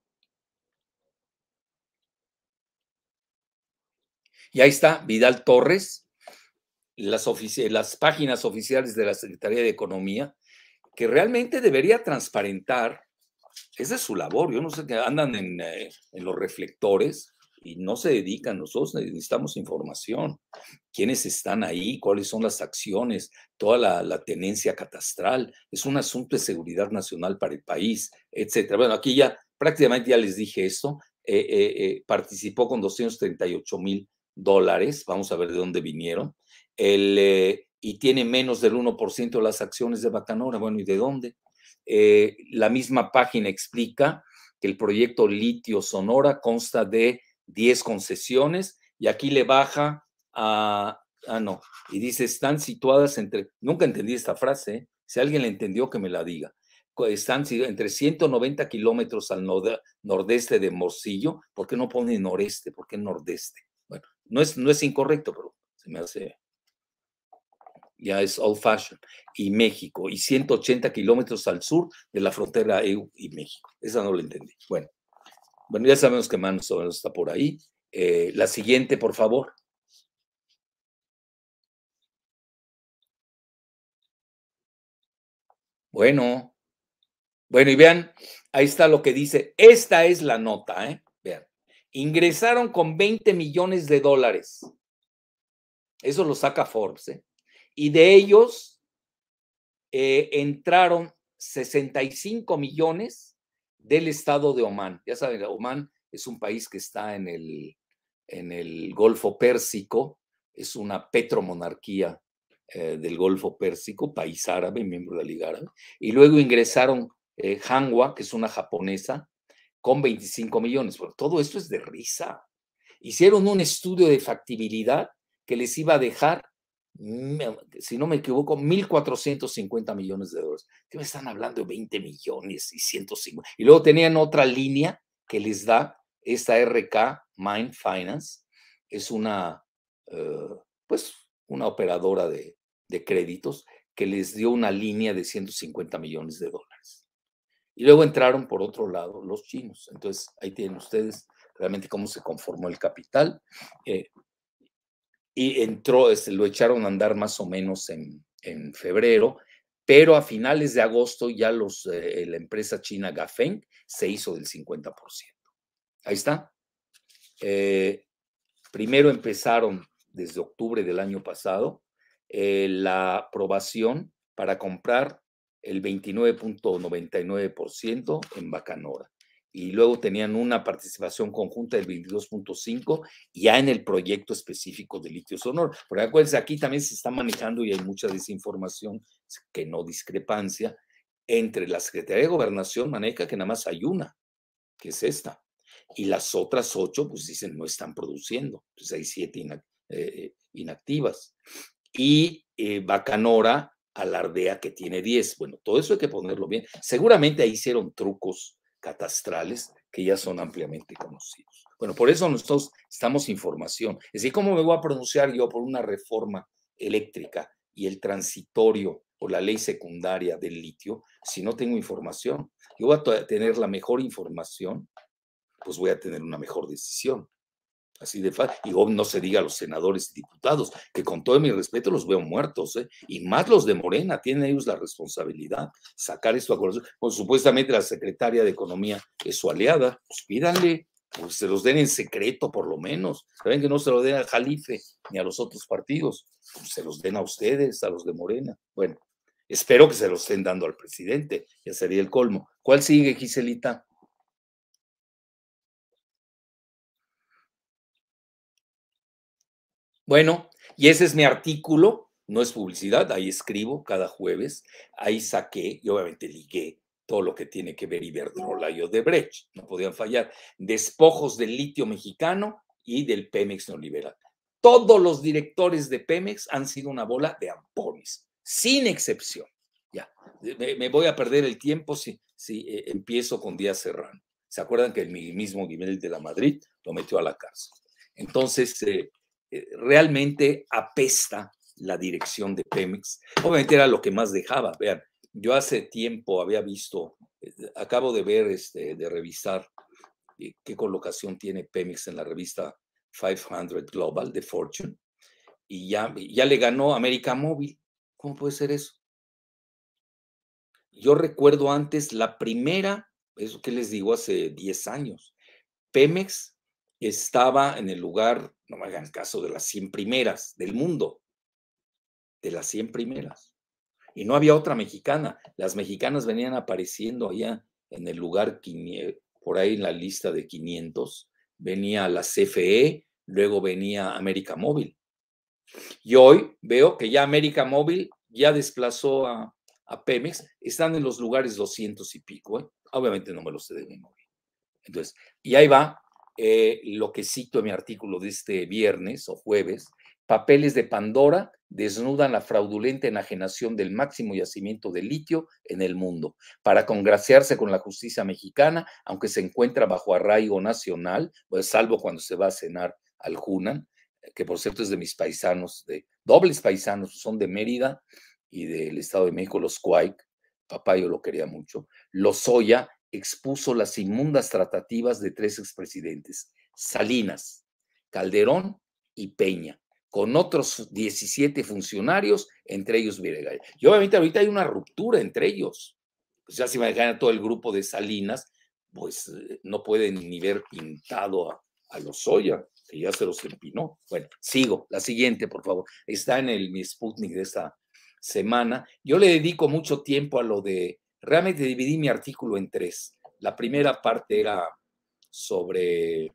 Y ahí está Vidal Torres, las, las páginas oficiales de la Secretaría de Economía, que realmente debería transparentar, esa es su labor, yo no sé qué andan eh, en, los reflectores y no se dedican, nosotros necesitamos información, quiénes están ahí, cuáles son las acciones, toda la, tenencia catastral, es un asunto de seguridad nacional para el país, etcétera. Bueno, aquí ya prácticamente ya les dije esto, eh, eh, participó con 238 mil dólares, vamos a ver de dónde vinieron, el, eh, y tiene menos del 1% de las acciones de Bacanora. Bueno, ¿y de dónde? Eh, la misma página explica que el proyecto Litio Sonora consta de 10 concesiones y aquí le baja a... Ah, no, y dice, están situadas entre... Nunca entendí esta frase, ¿eh? si alguien la entendió que me la diga. Están entre 190 kilómetros al nordeste de Morcillo, ¿por qué no pone noreste? ¿Por qué nordeste? No es, no es incorrecto, pero se me hace. Ya es old fashion. Y México, y 180 kilómetros al sur de la frontera EU y México. Esa no la entendí. Bueno, bueno ya sabemos que Manos está por ahí. Eh, la siguiente, por favor. Bueno, bueno, y vean, ahí está lo que dice. Esta es la nota, ¿eh? Ingresaron con 20 millones de dólares. Eso lo saca Forbes. ¿eh? Y de ellos eh, entraron 65 millones del estado de Omán. Ya saben, Omán es un país que está en el, en el Golfo Pérsico, es una petromonarquía eh, del Golfo Pérsico, país árabe, miembro de la Liga Árabe. Y luego ingresaron Hanwa, que es una japonesa, con 25 millones. Pero todo esto es de risa. Hicieron un estudio de factibilidad que les iba a dejar, si no me equivoco, 1.450 millones de dólares. ¿Qué me están hablando de 20 millones y 150? Y luego tenían otra línea que les da esta RK Mind Finance. Es una, eh, pues, una operadora de, de créditos que les dio una línea de 150 millones de dólares. Y luego entraron por otro lado los chinos. Entonces, ahí tienen ustedes realmente cómo se conformó el capital. Eh, y entró, este, lo echaron a andar más o menos en, febrero, pero a finales de agosto ya los, eh, la empresa china Gafeng se hizo del 50%. Ahí está. Eh, primero empezaron desde octubre del año pasado la aprobación para comprar el 29.99% en Bacanora. Y luego tenían una participación conjunta del 22.5% ya en el proyecto específico de litio sonoro. Porque acuérdense, aquí también se está manejando y hay mucha desinformación, que no discrepancia, entre la Secretaría de Gobernación maneja que nada más hay una, que es esta. Y las otras ocho, pues dicen, no están produciendo. Entonces pues hay siete eh, eh, inactivas. Y eh, Bacanora alardea que tiene 10. Bueno, todo eso hay que ponerlo bien. Seguramente ahí hicieron trucos catastrales que ya son ampliamente conocidos. Bueno, por eso nosotros estamos información. Es decir, ¿cómo me voy a pronunciar yo por una reforma eléctrica y el transitorio o la ley secundaria del litio si no tengo información? Yo voy a tener la mejor información, pues voy a tener una mejor decisión. Así de fácil. Y oh, no se diga a los senadores y diputados, que con todo mi respeto los veo muertos, ¿eh? y más los de Morena, tienen ellos la responsabilidad sacar esto a corazón. supuestamente la secretaria de Economía es su aliada, pues pídanle, pues se los den en secreto por lo menos. Saben que no se lo den al Jalife ni a los otros partidos, pues se los den a ustedes, a los de Morena. Bueno, espero que se los estén dando al presidente, ya sería el colmo. ¿Cuál sigue, Giselita? Bueno, y ese es mi artículo, no es publicidad, ahí escribo cada jueves, ahí saqué y obviamente ligué todo lo que tiene que ver Iberdrola y Odebrecht, no podían fallar, despojos del litio mexicano y del Pemex neoliberal. Todos los directores de Pemex han sido una bola de ampones, sin excepción. Ya, me, voy a perder el tiempo si, si eh, empiezo con Díaz Serrano. ¿Se acuerdan que el mismo Guimel de la Madrid lo metió a la cárcel? Entonces, eh, eh, realmente apesta la dirección de Pemex. Obviamente era lo que más dejaba. Vean, yo hace tiempo había visto, eh, acabo de ver, este, de revisar eh, qué colocación tiene Pemex en la revista 500 Global de Fortune y ya, ya le ganó América Móvil. ¿Cómo puede ser eso? Yo recuerdo antes la primera, eso que les digo hace 10 años, Pemex estaba en el lugar no me hagan caso, de las 100 primeras del mundo, de las 100 primeras. Y no había otra mexicana, las mexicanas venían apareciendo allá en el lugar, por ahí en la lista de 500, venía la CFE, luego venía América Móvil. Y hoy veo que ya América Móvil ya desplazó a, Pemex, están en los lugares 200 y pico, ¿eh? obviamente no me lo sé de memoria. Entonces, y ahí va eh, lo que cito en mi artículo de este viernes o jueves, Papeles de Pandora desnudan la fraudulenta enajenación del máximo yacimiento de litio en el mundo, para congraciarse con la justicia mexicana, aunque se encuentra bajo arraigo nacional, pues, salvo cuando se va a cenar al Junan, que por cierto es de mis paisanos, de dobles paisanos, son de Mérida y del Estado de México, los Cuaic, papá yo lo quería mucho, Oya, expuso las inmundas tratativas de tres expresidentes, Salinas, Calderón y Peña, con otros 17 funcionarios, entre ellos Videgaray. Y obviamente ahorita hay una ruptura entre ellos. Pues ya se imagina todo el grupo de Salinas, pues eh, no pueden ni ver pintado a, los Oya, que ya se los empinó. Bueno, sigo. La siguiente, por favor. Está en el Sputnik de esta semana. Yo le dedico mucho tiempo a lo de Realmente dividí mi artículo en tres. La primera parte era sobre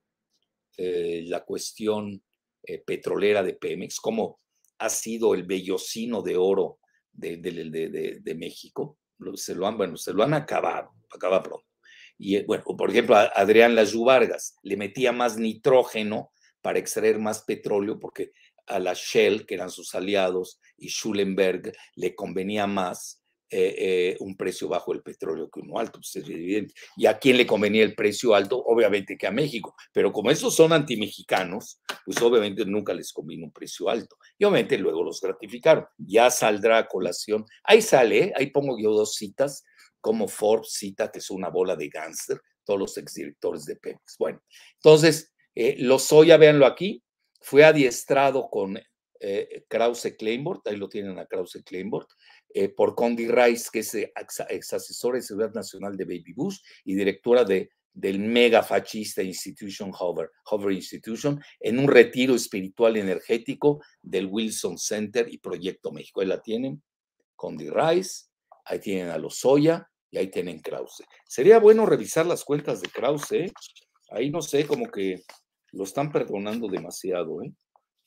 eh, la cuestión eh, petrolera de Pemex, cómo ha sido el bellocino de oro de, México. Se lo han, bueno, se lo han acabado, acaba pronto. Y eh, bueno, por ejemplo, Adrián las Vargas le metía más nitrógeno para extraer más petróleo porque a la Shell, que eran sus aliados, y Schulenberg le convenía más eh, eh, un precio bajo el petróleo que uno alto, pues, es ¿Y a quién le convenía el precio alto? Obviamente que a México, pero como esos son antimexicanos, pues obviamente nunca les convino un precio alto. Y obviamente luego los gratificaron. Ya saldrá a colación. Ahí sale, ¿eh? ahí pongo yo dos citas, como Forbes cita que es una bola de gánster, todos los exdirectores de Pemex. Bueno, entonces, soy ya véanlo aquí, fue adiestrado con Krause Kleinbord, ahí lo tienen a Krause Kleinbord, eh, por Condi Rice, que es eh, ex, asesora de seguridad nacional de Baby Bush y directora de, del mega fascista Institution Hover, Institution, en un retiro espiritual energético del Wilson Center y Proyecto México. Ahí la tienen, Condi Rice, ahí tienen a Lozoya y ahí tienen Krause. Sería bueno revisar las cuentas de Krause, ¿eh? ahí no sé, como que lo están perdonando demasiado,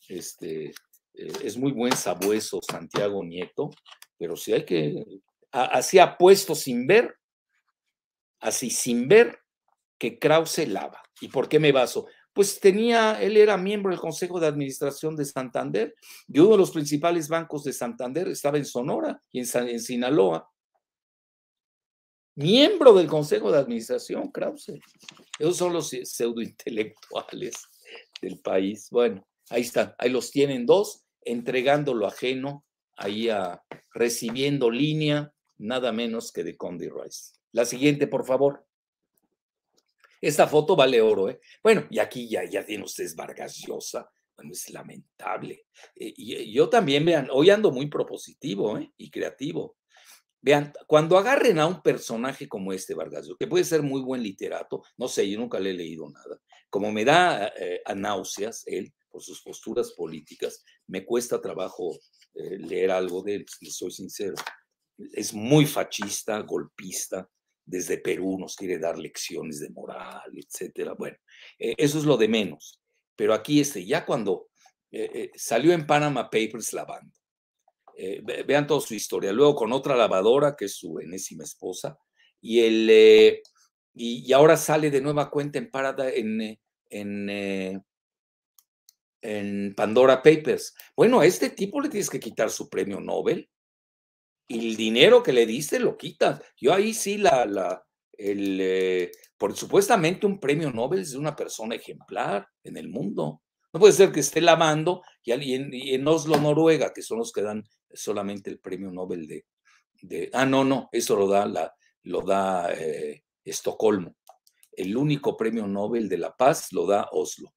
Este, es muy buen sabueso Santiago Nieto, pero si hay que, así apuesto sin ver, así sin ver, que Krause lava. ¿Y por qué me baso? Pues tenía, él era miembro del Consejo de Administración de Santander y uno de los principales bancos de Santander estaba en Sonora y en, Sinaloa. Miembro del Consejo de Administración, Krause. Esos son los pseudointelectuales del país. Bueno, ahí están, ahí los tienen dos, entregando lo ajeno ahí ah, recibiendo línea nada menos que de Condi Rice. La siguiente, por favor. Esta foto vale oro, ¿eh? Bueno, y aquí ya, ya tiene ustedes Vargas Llosa. Bueno, es lamentable. Eh, y, yo también, vean, hoy ando muy propositivo ¿eh? y creativo. Vean, cuando agarren a un personaje como este Vargas que puede ser muy buen literato, no sé, yo nunca le he leído nada, como me da a eh, eh, náuseas él por sus posturas políticas, me cuesta trabajo eh, leer algo de él, pues, soy sincero. Es muy fascista, golpista, desde Perú nos quiere dar lecciones de moral, etcétera. Bueno, e, eso es lo de menos. Pero aquí este, ya cuando eh, eh, salió en Panama Papers lavando, vean toda su historia, luego con otra lavadora, que es su enésima esposa, y, el, ahora sale de nueva cuenta en Parada, en, en en Pandora Papers. Bueno, a este tipo le tienes que quitar su premio Nobel y el dinero que le diste lo quitas. Yo ahí sí la, la el, eh, por supuestamente un premio Nobel es de una persona ejemplar en el mundo. No puede ser que esté lavando y, en Oslo, Noruega, que son los que dan solamente el premio Nobel de, de ah, no, no, eso lo da, la, lo da eh, Estocolmo. El único premio Nobel de la paz lo da Oslo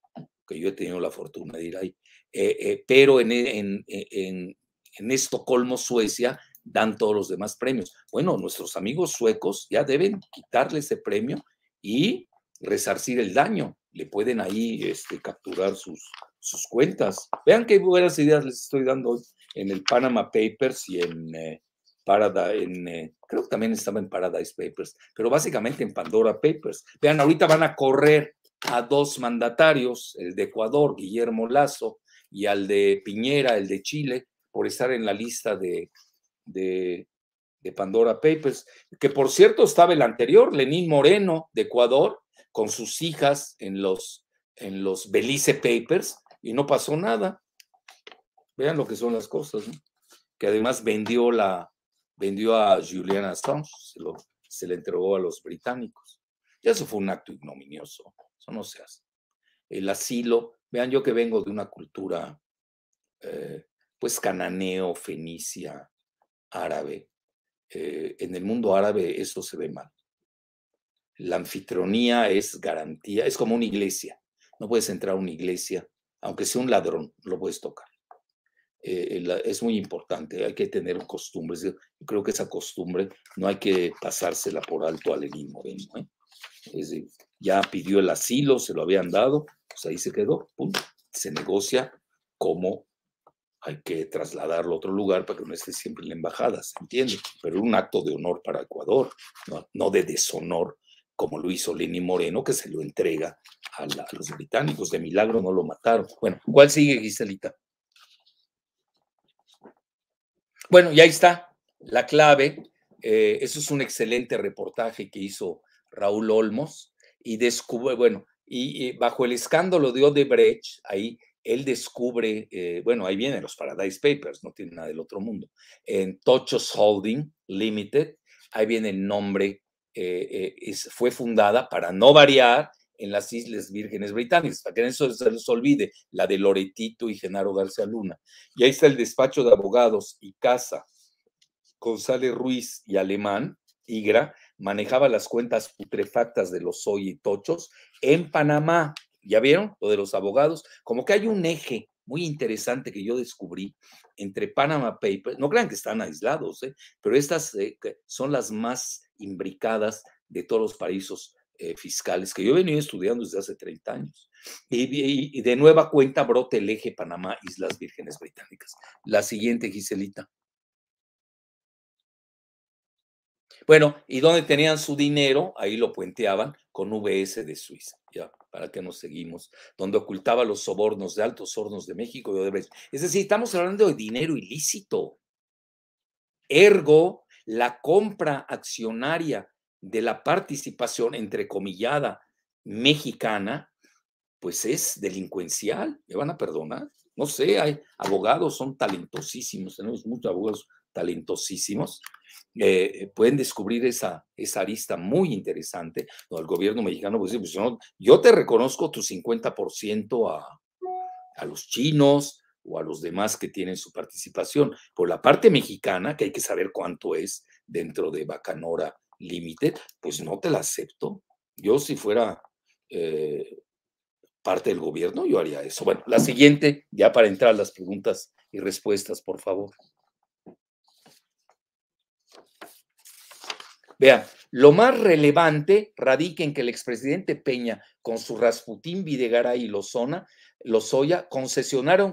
que yo he tenido la fortuna de ir ahí, eh, eh, pero e, e, en, en, Estocolmo, Suecia, dan todos los demás premios. Bueno, nuestros amigos suecos ya deben quitarle ese premio y resarcir el daño. Le pueden ahí este, capturar sus, sus cuentas. Vean qué buenas ideas les estoy dando en el Panama Papers y en eh, Paradise, en, creo que también estaba en Paradise Papers, pero básicamente en Pandora Papers. Vean, ahorita van a correr a dos mandatarios, el de Ecuador, Guillermo Lazo, y al de Piñera, el de Chile, por estar en la lista de, de, Pandora Papers, pues, que por cierto estaba el anterior, Lenín Moreno de Ecuador, con sus hijas en los, en los Belice Papers, y no pasó nada. Vean lo que son las cosas, ¿no? que además vendió, la, vendió a Julian Assange, se, se le entregó a los británicos. Y eso fue un acto ignominioso no se El asilo, vean yo que vengo de una cultura, eh, pues cananeo, fenicia, árabe. Eh, en el mundo árabe eso se ve mal. La anfitronía es garantía, es como una iglesia. No puedes entrar a una iglesia, aunque sea un ladrón, lo puedes tocar. Eh, es muy importante, hay que tener costumbres. creo que esa costumbre no hay que pasársela por alto al enemigo, ¿eh? ya pidió el asilo, se lo habían dado, pues ahí se quedó, punto se negocia cómo hay que trasladarlo a otro lugar para que no esté siempre en la embajada, ¿se entiende? Pero un acto de honor para Ecuador, no, de deshonor, como lo hizo Lenny Moreno, que se lo entrega a, los británicos. De milagro no lo mataron. Bueno, ¿cuál sigue, Giselita? Bueno, y ahí está la clave. Eh, eso es un excelente reportaje que hizo Raúl Olmos, y descubre, bueno, y, bajo el escándalo de Odebrecht, ahí él descubre, eh, bueno, ahí vienen los Paradise Papers, no tiene nada del otro mundo, en Tochos Holding Limited, ahí viene el nombre, eh, eh, fue fundada para no variar en las Islas Vírgenes Británicas, para que eso se les olvide, la de Loretito y Genaro García Luna. Y ahí está el despacho de abogados y casa González Ruiz y Alemán, Igra manejaba las cuentas putrefactas de los Soy Tochos en Panamá. ¿Ya vieron? Lo de los abogados. Como que hay un eje muy interesante que yo descubrí entre Panama Papers. No crean que están aislados, ¿eh? pero estas eh, son las más imbricadas de todos los paraísos eh, fiscales que yo he venido estudiando desde hace 30 años. Y, y de nueva cuenta brota el eje Panamá-Islas Vírgenes Británicas. La siguiente, Giselita. Bueno, y donde tenían su dinero, ahí lo puenteaban con VS de Suiza. Ya, ¿para qué nos seguimos? Donde ocultaba los sobornos de altos hornos de México y Odebrecht. Es decir, estamos hablando de dinero ilícito. Ergo, la compra accionaria de la participación, entrecomillada, mexicana, pues es delincuencial. ¿Me van a perdonar? No sé, hay abogados, son talentosísimos, tenemos muchos abogados talentosísimos eh, pueden descubrir esa, esa arista muy interesante. No, el gobierno mexicano puede decir, pues, pues yo, te reconozco tu 50% a, a los chinos o a los demás que tienen su participación. Por la parte mexicana, que hay que saber cuánto es dentro de Bacanora límite, pues no te la acepto. Yo si fuera eh, parte del gobierno, yo haría eso. Bueno, la siguiente, ya para entrar las preguntas y respuestas, por favor. Vean, lo más relevante radica en que el expresidente Peña, con su Rasputín Videgaray y Lozona, Lozoya, concesionaron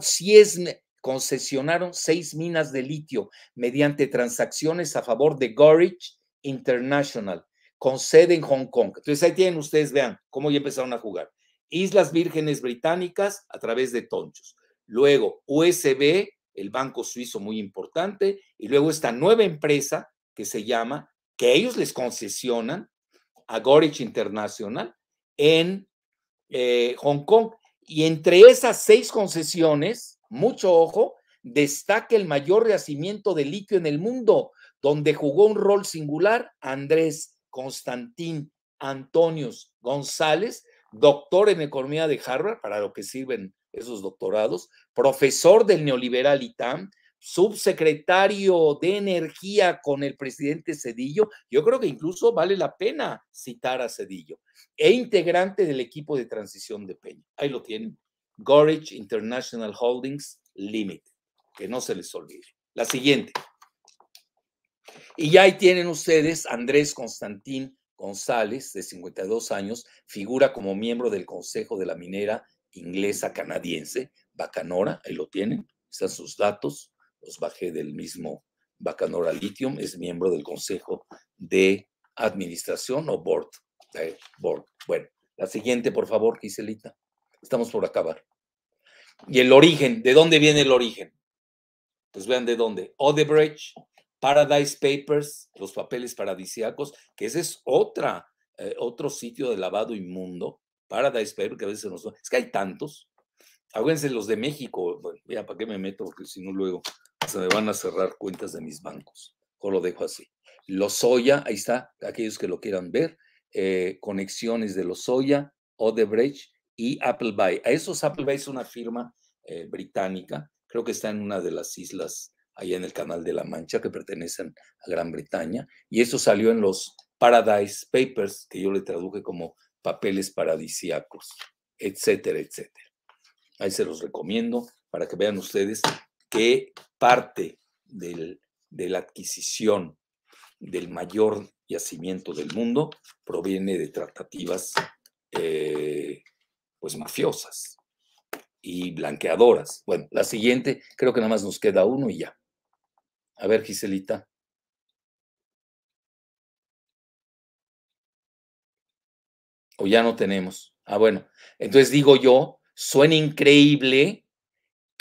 concesionaron seis minas de litio mediante transacciones a favor de Gorich International, con sede en Hong Kong. Entonces ahí tienen ustedes, vean cómo ya empezaron a jugar. Islas Vírgenes Británicas a través de Tonchos. Luego USB, el banco suizo muy importante, y luego esta nueva empresa que se llama que ellos les concesionan a Gorich International en eh, Hong Kong. Y entre esas seis concesiones, mucho ojo, destaca el mayor yacimiento de litio en el mundo, donde jugó un rol singular Andrés Constantín Antonios González, doctor en economía de Harvard, para lo que sirven esos doctorados, profesor del neoliberal ITAM, subsecretario de Energía con el presidente Cedillo, yo creo que incluso vale la pena citar a Cedillo, e integrante del equipo de transición de Peña. Ahí lo tienen, Gorich International Holdings Limited, que no se les olvide. La siguiente. Y ya ahí tienen ustedes Andrés Constantín González, de 52 años, figura como miembro del Consejo de la Minera Inglesa Canadiense, Bacanora, ahí lo tienen, están sus datos los pues, bajé del mismo Bacanora Lithium, es miembro del Consejo de Administración o eh, Board. Bueno, la siguiente, por favor, Giselita. Estamos por acabar. Y el origen, ¿de dónde viene el origen? Pues vean de dónde. Odebrecht, Paradise Papers, los papeles paradisiacos, que ese es otra, eh, otro sitio de lavado inmundo. Paradise Papers, que a veces nos... Es que hay tantos. Acuérdense los de México. Bueno, ya, ¿para qué me meto? Porque si no luego se me van a cerrar cuentas de mis bancos. O lo dejo así. soya ahí está, aquellos que lo quieran ver, eh, conexiones de soya Odebrecht y Appleby. A esos Appleby es una firma eh, británica, creo que está en una de las islas allá en el Canal de la Mancha que pertenecen a Gran Bretaña, y eso salió en los Paradise Papers, que yo le traduje como papeles paradisíacos, etcétera, etcétera. Ahí se los recomiendo para que vean ustedes que parte de la adquisición del mayor yacimiento del mundo proviene de tratativas eh, pues mafiosas y blanqueadoras. Bueno, la siguiente, creo que nada más nos queda uno y ya. A ver, Giselita. O ya no tenemos. Ah, bueno. Entonces digo yo, suena increíble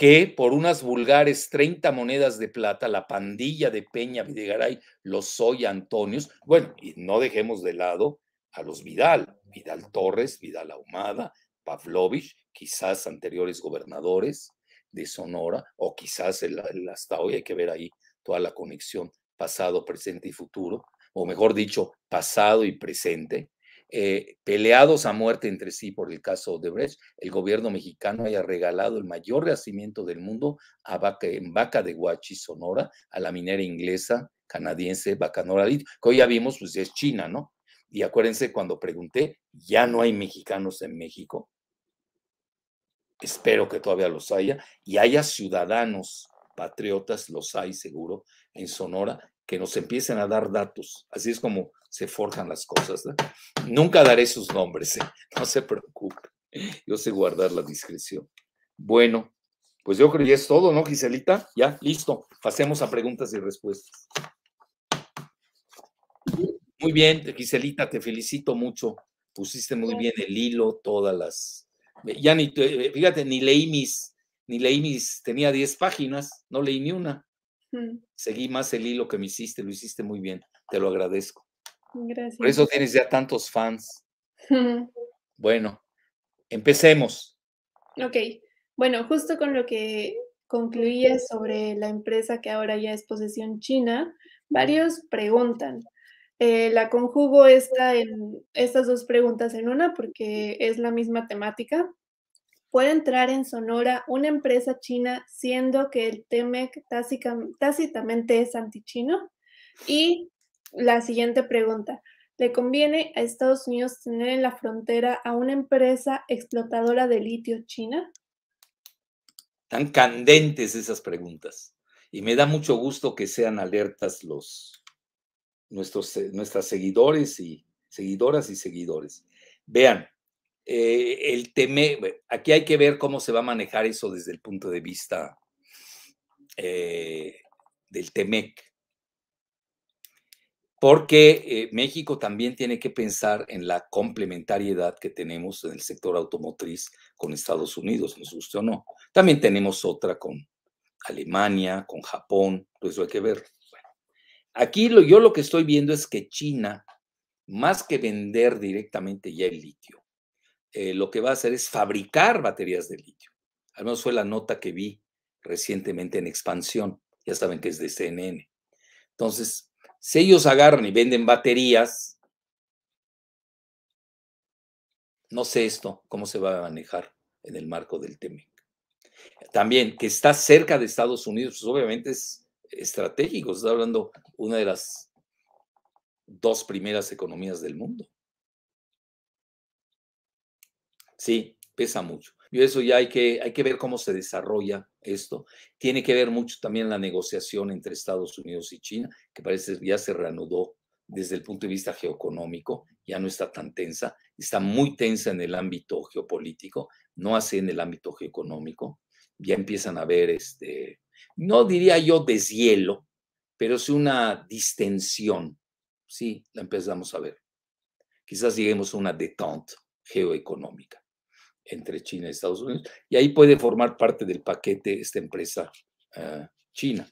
que por unas vulgares 30 monedas de plata, la pandilla de Peña Videgaray, Soy Antonios, bueno, y no dejemos de lado a los Vidal, Vidal Torres, Vidal Ahumada, Pavlovich, quizás anteriores gobernadores de Sonora, o quizás hasta hoy hay que ver ahí toda la conexión pasado, presente y futuro, o mejor dicho, pasado y presente, eh, peleados a muerte entre sí por el caso de Brecht, el gobierno mexicano haya regalado el mayor yacimiento del mundo a vaca, en Vaca de Guachi, Sonora, a la minera inglesa canadiense vaca Litio, que hoy ya vimos, pues es China, ¿no? Y acuérdense cuando pregunté, ya no hay mexicanos en México. Espero que todavía los haya y haya ciudadanos patriotas, los hay seguro, en Sonora, que nos empiecen a dar datos. Así es como se forjan las cosas. Nunca daré sus nombres, ¿eh? no se preocupe. Yo sé guardar la discreción. Bueno, pues yo creo que ya es todo, ¿no, Giselita? Ya, listo. Pasemos a preguntas y respuestas. Muy bien, Giselita, te felicito mucho. Pusiste muy bien el hilo, todas las. Ya ni, fíjate, ni leí mis, ni leí mis, tenía 10 páginas, no leí ni una. Mm. Seguí más el hilo que me hiciste, lo hiciste muy bien, te lo agradezco. Gracias. Por eso tienes ya tantos fans. bueno, empecemos. Ok, bueno, justo con lo que concluía sobre la empresa que ahora ya es posesión china, varios preguntan. Eh, la conjugo esta en, estas dos preguntas en una porque es la misma temática, puede entrar en Sonora una empresa china siendo que el TEMEC tácitamente es antichino? Y la siguiente pregunta, ¿le conviene a Estados Unidos tener en la frontera a una empresa explotadora de litio china? Tan candentes esas preguntas. Y me da mucho gusto que sean alertas los nuestros eh, nuestras seguidores y seguidoras y seguidores. Vean, eh, el temer, aquí hay que ver cómo se va a manejar eso desde el punto de vista eh, del TEMEC, porque eh, México también tiene que pensar en la complementariedad que tenemos en el sector automotriz con Estados Unidos, nos guste o no. También tenemos otra con Alemania, con Japón, pues eso hay que ver. aquí yo lo que estoy viendo es que China, más que vender directamente ya el litio, eh, lo que va a hacer es fabricar baterías de litio. Al menos fue la nota que vi recientemente en expansión. Ya saben que es de CNN. Entonces, si ellos agarran y venden baterías, no sé esto, cómo se va a manejar en el marco del TEMEC. También, que está cerca de Estados Unidos, pues, obviamente es estratégico. Está hablando una de las dos primeras economías del mundo. Sí, pesa mucho. Y eso ya hay que, hay que ver cómo se desarrolla esto. Tiene que ver mucho también la negociación entre Estados Unidos y China, que parece ya se reanudó desde el punto de vista geoeconómico, ya no está tan tensa, está muy tensa en el ámbito geopolítico, no así en el ámbito geoeconómico. Ya empiezan a ver, este, no diría yo deshielo, pero es una distensión. Sí, la empezamos a ver. Quizás lleguemos a una detente geoeconómica entre China y Estados Unidos. Y ahí puede formar parte del paquete esta empresa ah, china.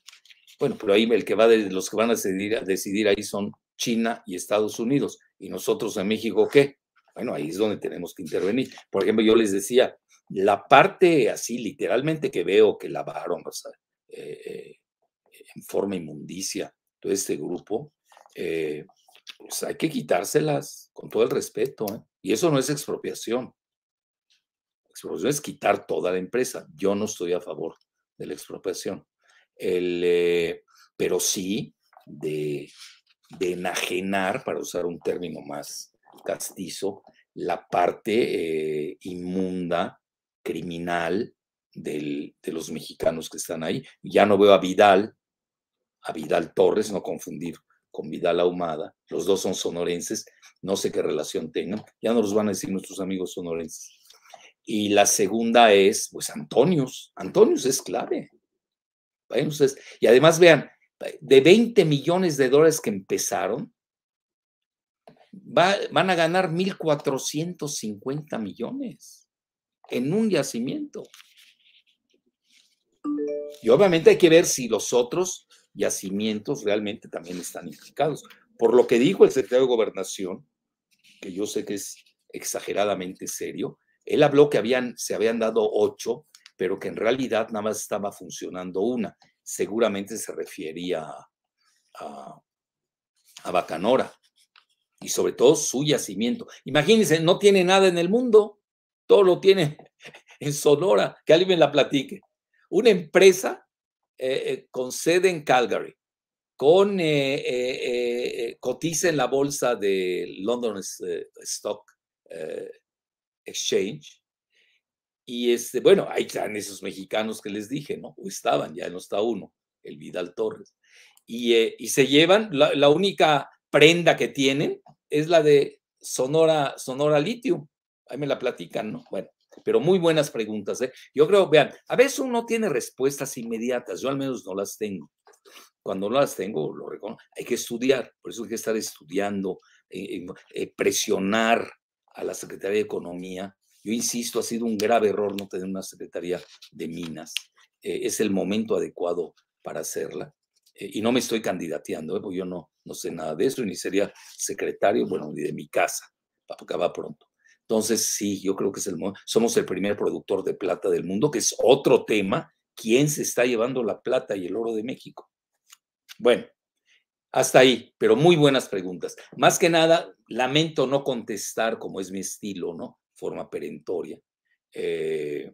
Bueno, pero ahí el que va de, los que van a decidir, ahí son China y Estados Unidos. ¿Y nosotros en México qué? Bueno, ahí es donde tenemos que intervenir. Por ejemplo, yo les decía, la parte así literalmente que veo que lavaron o eh, eh, en forma inmundicia todo este grupo, eh, pues hay que quitárselas con todo el respeto. Y eso no es expropiación es quitar toda la empresa. Yo no estoy a favor de la expropiación. El, eh, pero sí de, enajenar, para usar un término más castizo, la parte eh, inmunda, criminal de los mexicanos que están ahí. Ya no veo a Vidal, a Vidal Torres, no confundir con Vidal Ahumada, los dos son sonorenses, no sé qué relación tengan, ya nos los van a decir nuestros amigos sonorenses. Y la segunda es, pues, Antonius. Antonius es clave. y además, vean, de 20 millones de dólares que empezaron, van a ganar 1.450 millones en un yacimiento. Y obviamente hay que ver si los otros yacimientos realmente también están implicados. Por lo que dijo el secretario de Gobernación, que yo sé que es exageradamente serio, él habló que se habían dado ocho, pero que en realidad nada más estaba funcionando una. Seguramente se refería a, Bacanora y sobre todo su yacimiento. Imagínense, no tiene nada en el mundo, todo lo tiene en Sonora, que alguien me la platique. Una empresa eh, eh, con sede en Calgary, con eh, cotiza en la bolsa de London Stock Exchange. Y este, bueno, ahí están esos mexicanos que les dije, ¿no? O estaban, ya no está uno, el Vidal Torres. Y, eh, y se llevan, la, la, única prenda que tienen es la de Sonora, Sonora Litio. Ahí me la platican, ¿no? Bueno, pero muy buenas preguntas. ¿eh? Yo creo, vean, a veces uno tiene respuestas inmediatas, yo al menos no las tengo. Cuando no las tengo, lo reconozco. Hay que estudiar, por eso hay que estar estudiando, eh, eh presionar, a la Secretaría de Economía. Yo insisto, ha sido un grave error no tener una Secretaría de Minas. Eh, es el momento adecuado para hacerla. Eh, y no me estoy candidateando, eh, porque yo no, no sé nada de eso, ni sería secretario, bueno, ni de mi casa, porque va pronto. Entonces, sí, yo creo que es el somos el primer productor de plata del mundo, que es otro tema. ¿Quién se está llevando la plata y el oro de México? Bueno, hasta ahí, pero muy buenas preguntas. Más que nada, lamento no contestar como es mi estilo, ¿no? Forma perentoria. Eh,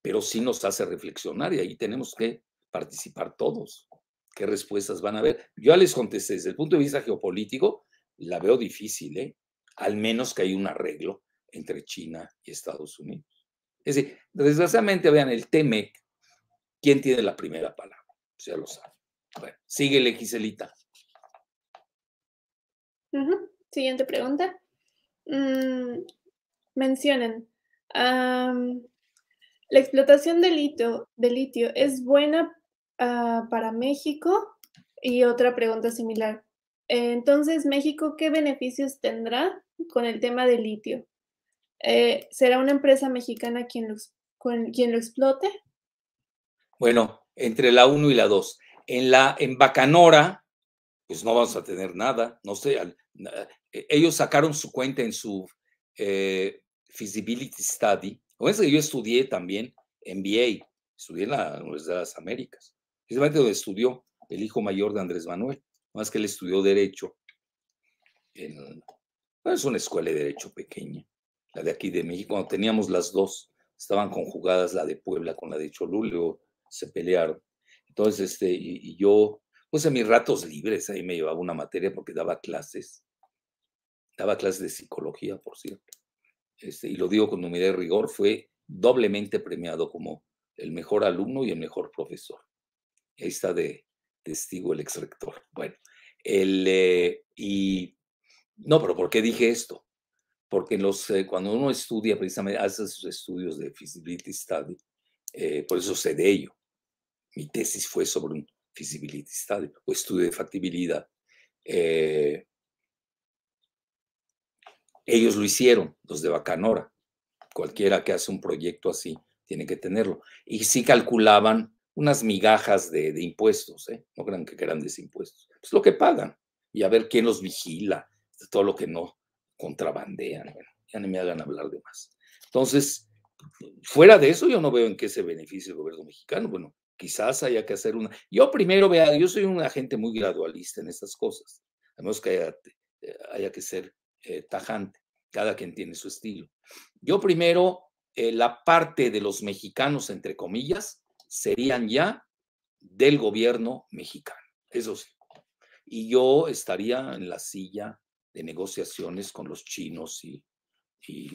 pero sí nos hace reflexionar y ahí tenemos que participar todos. ¿Qué respuestas van a haber? Yo ya les contesté, desde el punto de vista geopolítico, la veo difícil, ¿eh? Al menos que hay un arreglo entre China y Estados Unidos. Es decir, desgraciadamente, vean, el TEMEC, ¿quién tiene la primera palabra? ya lo saben. Bueno, síguele, Giselita. Siguiente pregunta. Mm, Mencionen, ¿la explotación de litio, litio es buena ah, para México? Y otra pregunta similar. Entonces, México, ¿qué beneficios tendrá con el tema de litio? Eh, ¿Será una empresa mexicana quien lo, quien lo explote? Bueno, entre la 1 y la 2. En, la, en Bacanora, pues no vamos a tener nada. No sé, e, ellos sacaron su cuenta en su eh, Feasibility Study. que yo estudié también MBA, estudié en la Universidad de las Américas, precisamente donde estudió el hijo mayor de Andrés Manuel, más que él estudió Derecho. es una escuela de Derecho pequeña, la de aquí de México, cuando teníamos las dos, estaban conjugadas la de Puebla con la de Cholulio, se pelearon. Entonces, este, y yo pues en mis ratos libres, ahí me llevaba una materia porque daba clases, daba clases de psicología, por cierto. Este, y lo digo con humildad y rigor, fue doblemente premiado como el mejor alumno y el mejor profesor. Ahí está de testigo el ex-rector. Bueno, el, eh, y no, pero ¿por qué dije esto? Porque los, eh, cuando uno estudia, precisamente hace sus estudios de feasibility study, eh, por eso sé de ello. Mi tesis fue sobre un study o estudio de factibilidad. Eh, ellos lo hicieron, los de Bacanora. Cualquiera que hace un proyecto así tiene que tenerlo. Y sí calculaban unas migajas de, impuestos, ¿eh? no crean que grandes impuestos, es lo que pagan y a ver quién los vigila, de todo lo que no contrabandean. ya ni me hagan hablar de más. Entonces, fuera de eso, yo no veo en qué se beneficia el gobierno mexicano. Bueno, quizás haya que hacer una. Yo primero vea, yo soy un agente muy gradualista en estas cosas, a menos que haya, eh, que ser eh, tajante, cada quien tiene su estilo. Yo primero, eh, la parte de los mexicanos, entre comillas, serían ya del gobierno mexicano, eso sí. Y yo estaría en la silla de negociaciones con los chinos y,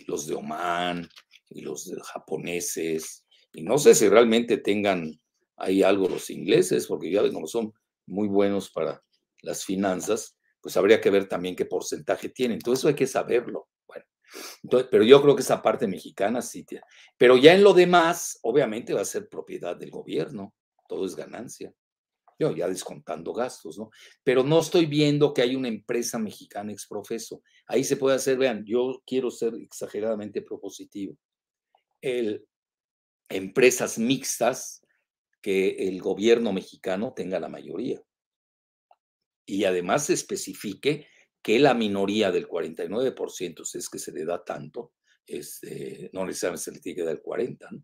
los de Oman y los japoneses. Y no sé si realmente tengan hay algo los ingleses, porque ya ven como son muy buenos para las finanzas, pues habría que ver también qué porcentaje tienen. Todo eso hay que saberlo. Bueno, entonces, pero yo creo que esa parte mexicana sí tiene. Pero ya en lo demás, obviamente va a ser propiedad del gobierno. Todo es ganancia. Yo ya descontando gastos, ¿no? Pero no estoy viendo que hay una empresa mexicana exprofeso. Ahí se puede hacer, vean, yo quiero ser exageradamente propositivo. El, empresas mixtas, que el gobierno mexicano tenga la mayoría. Y además se especifique que la minoría del 49%, es que se le da tanto, este, no necesariamente se le tiene que dar el 40%.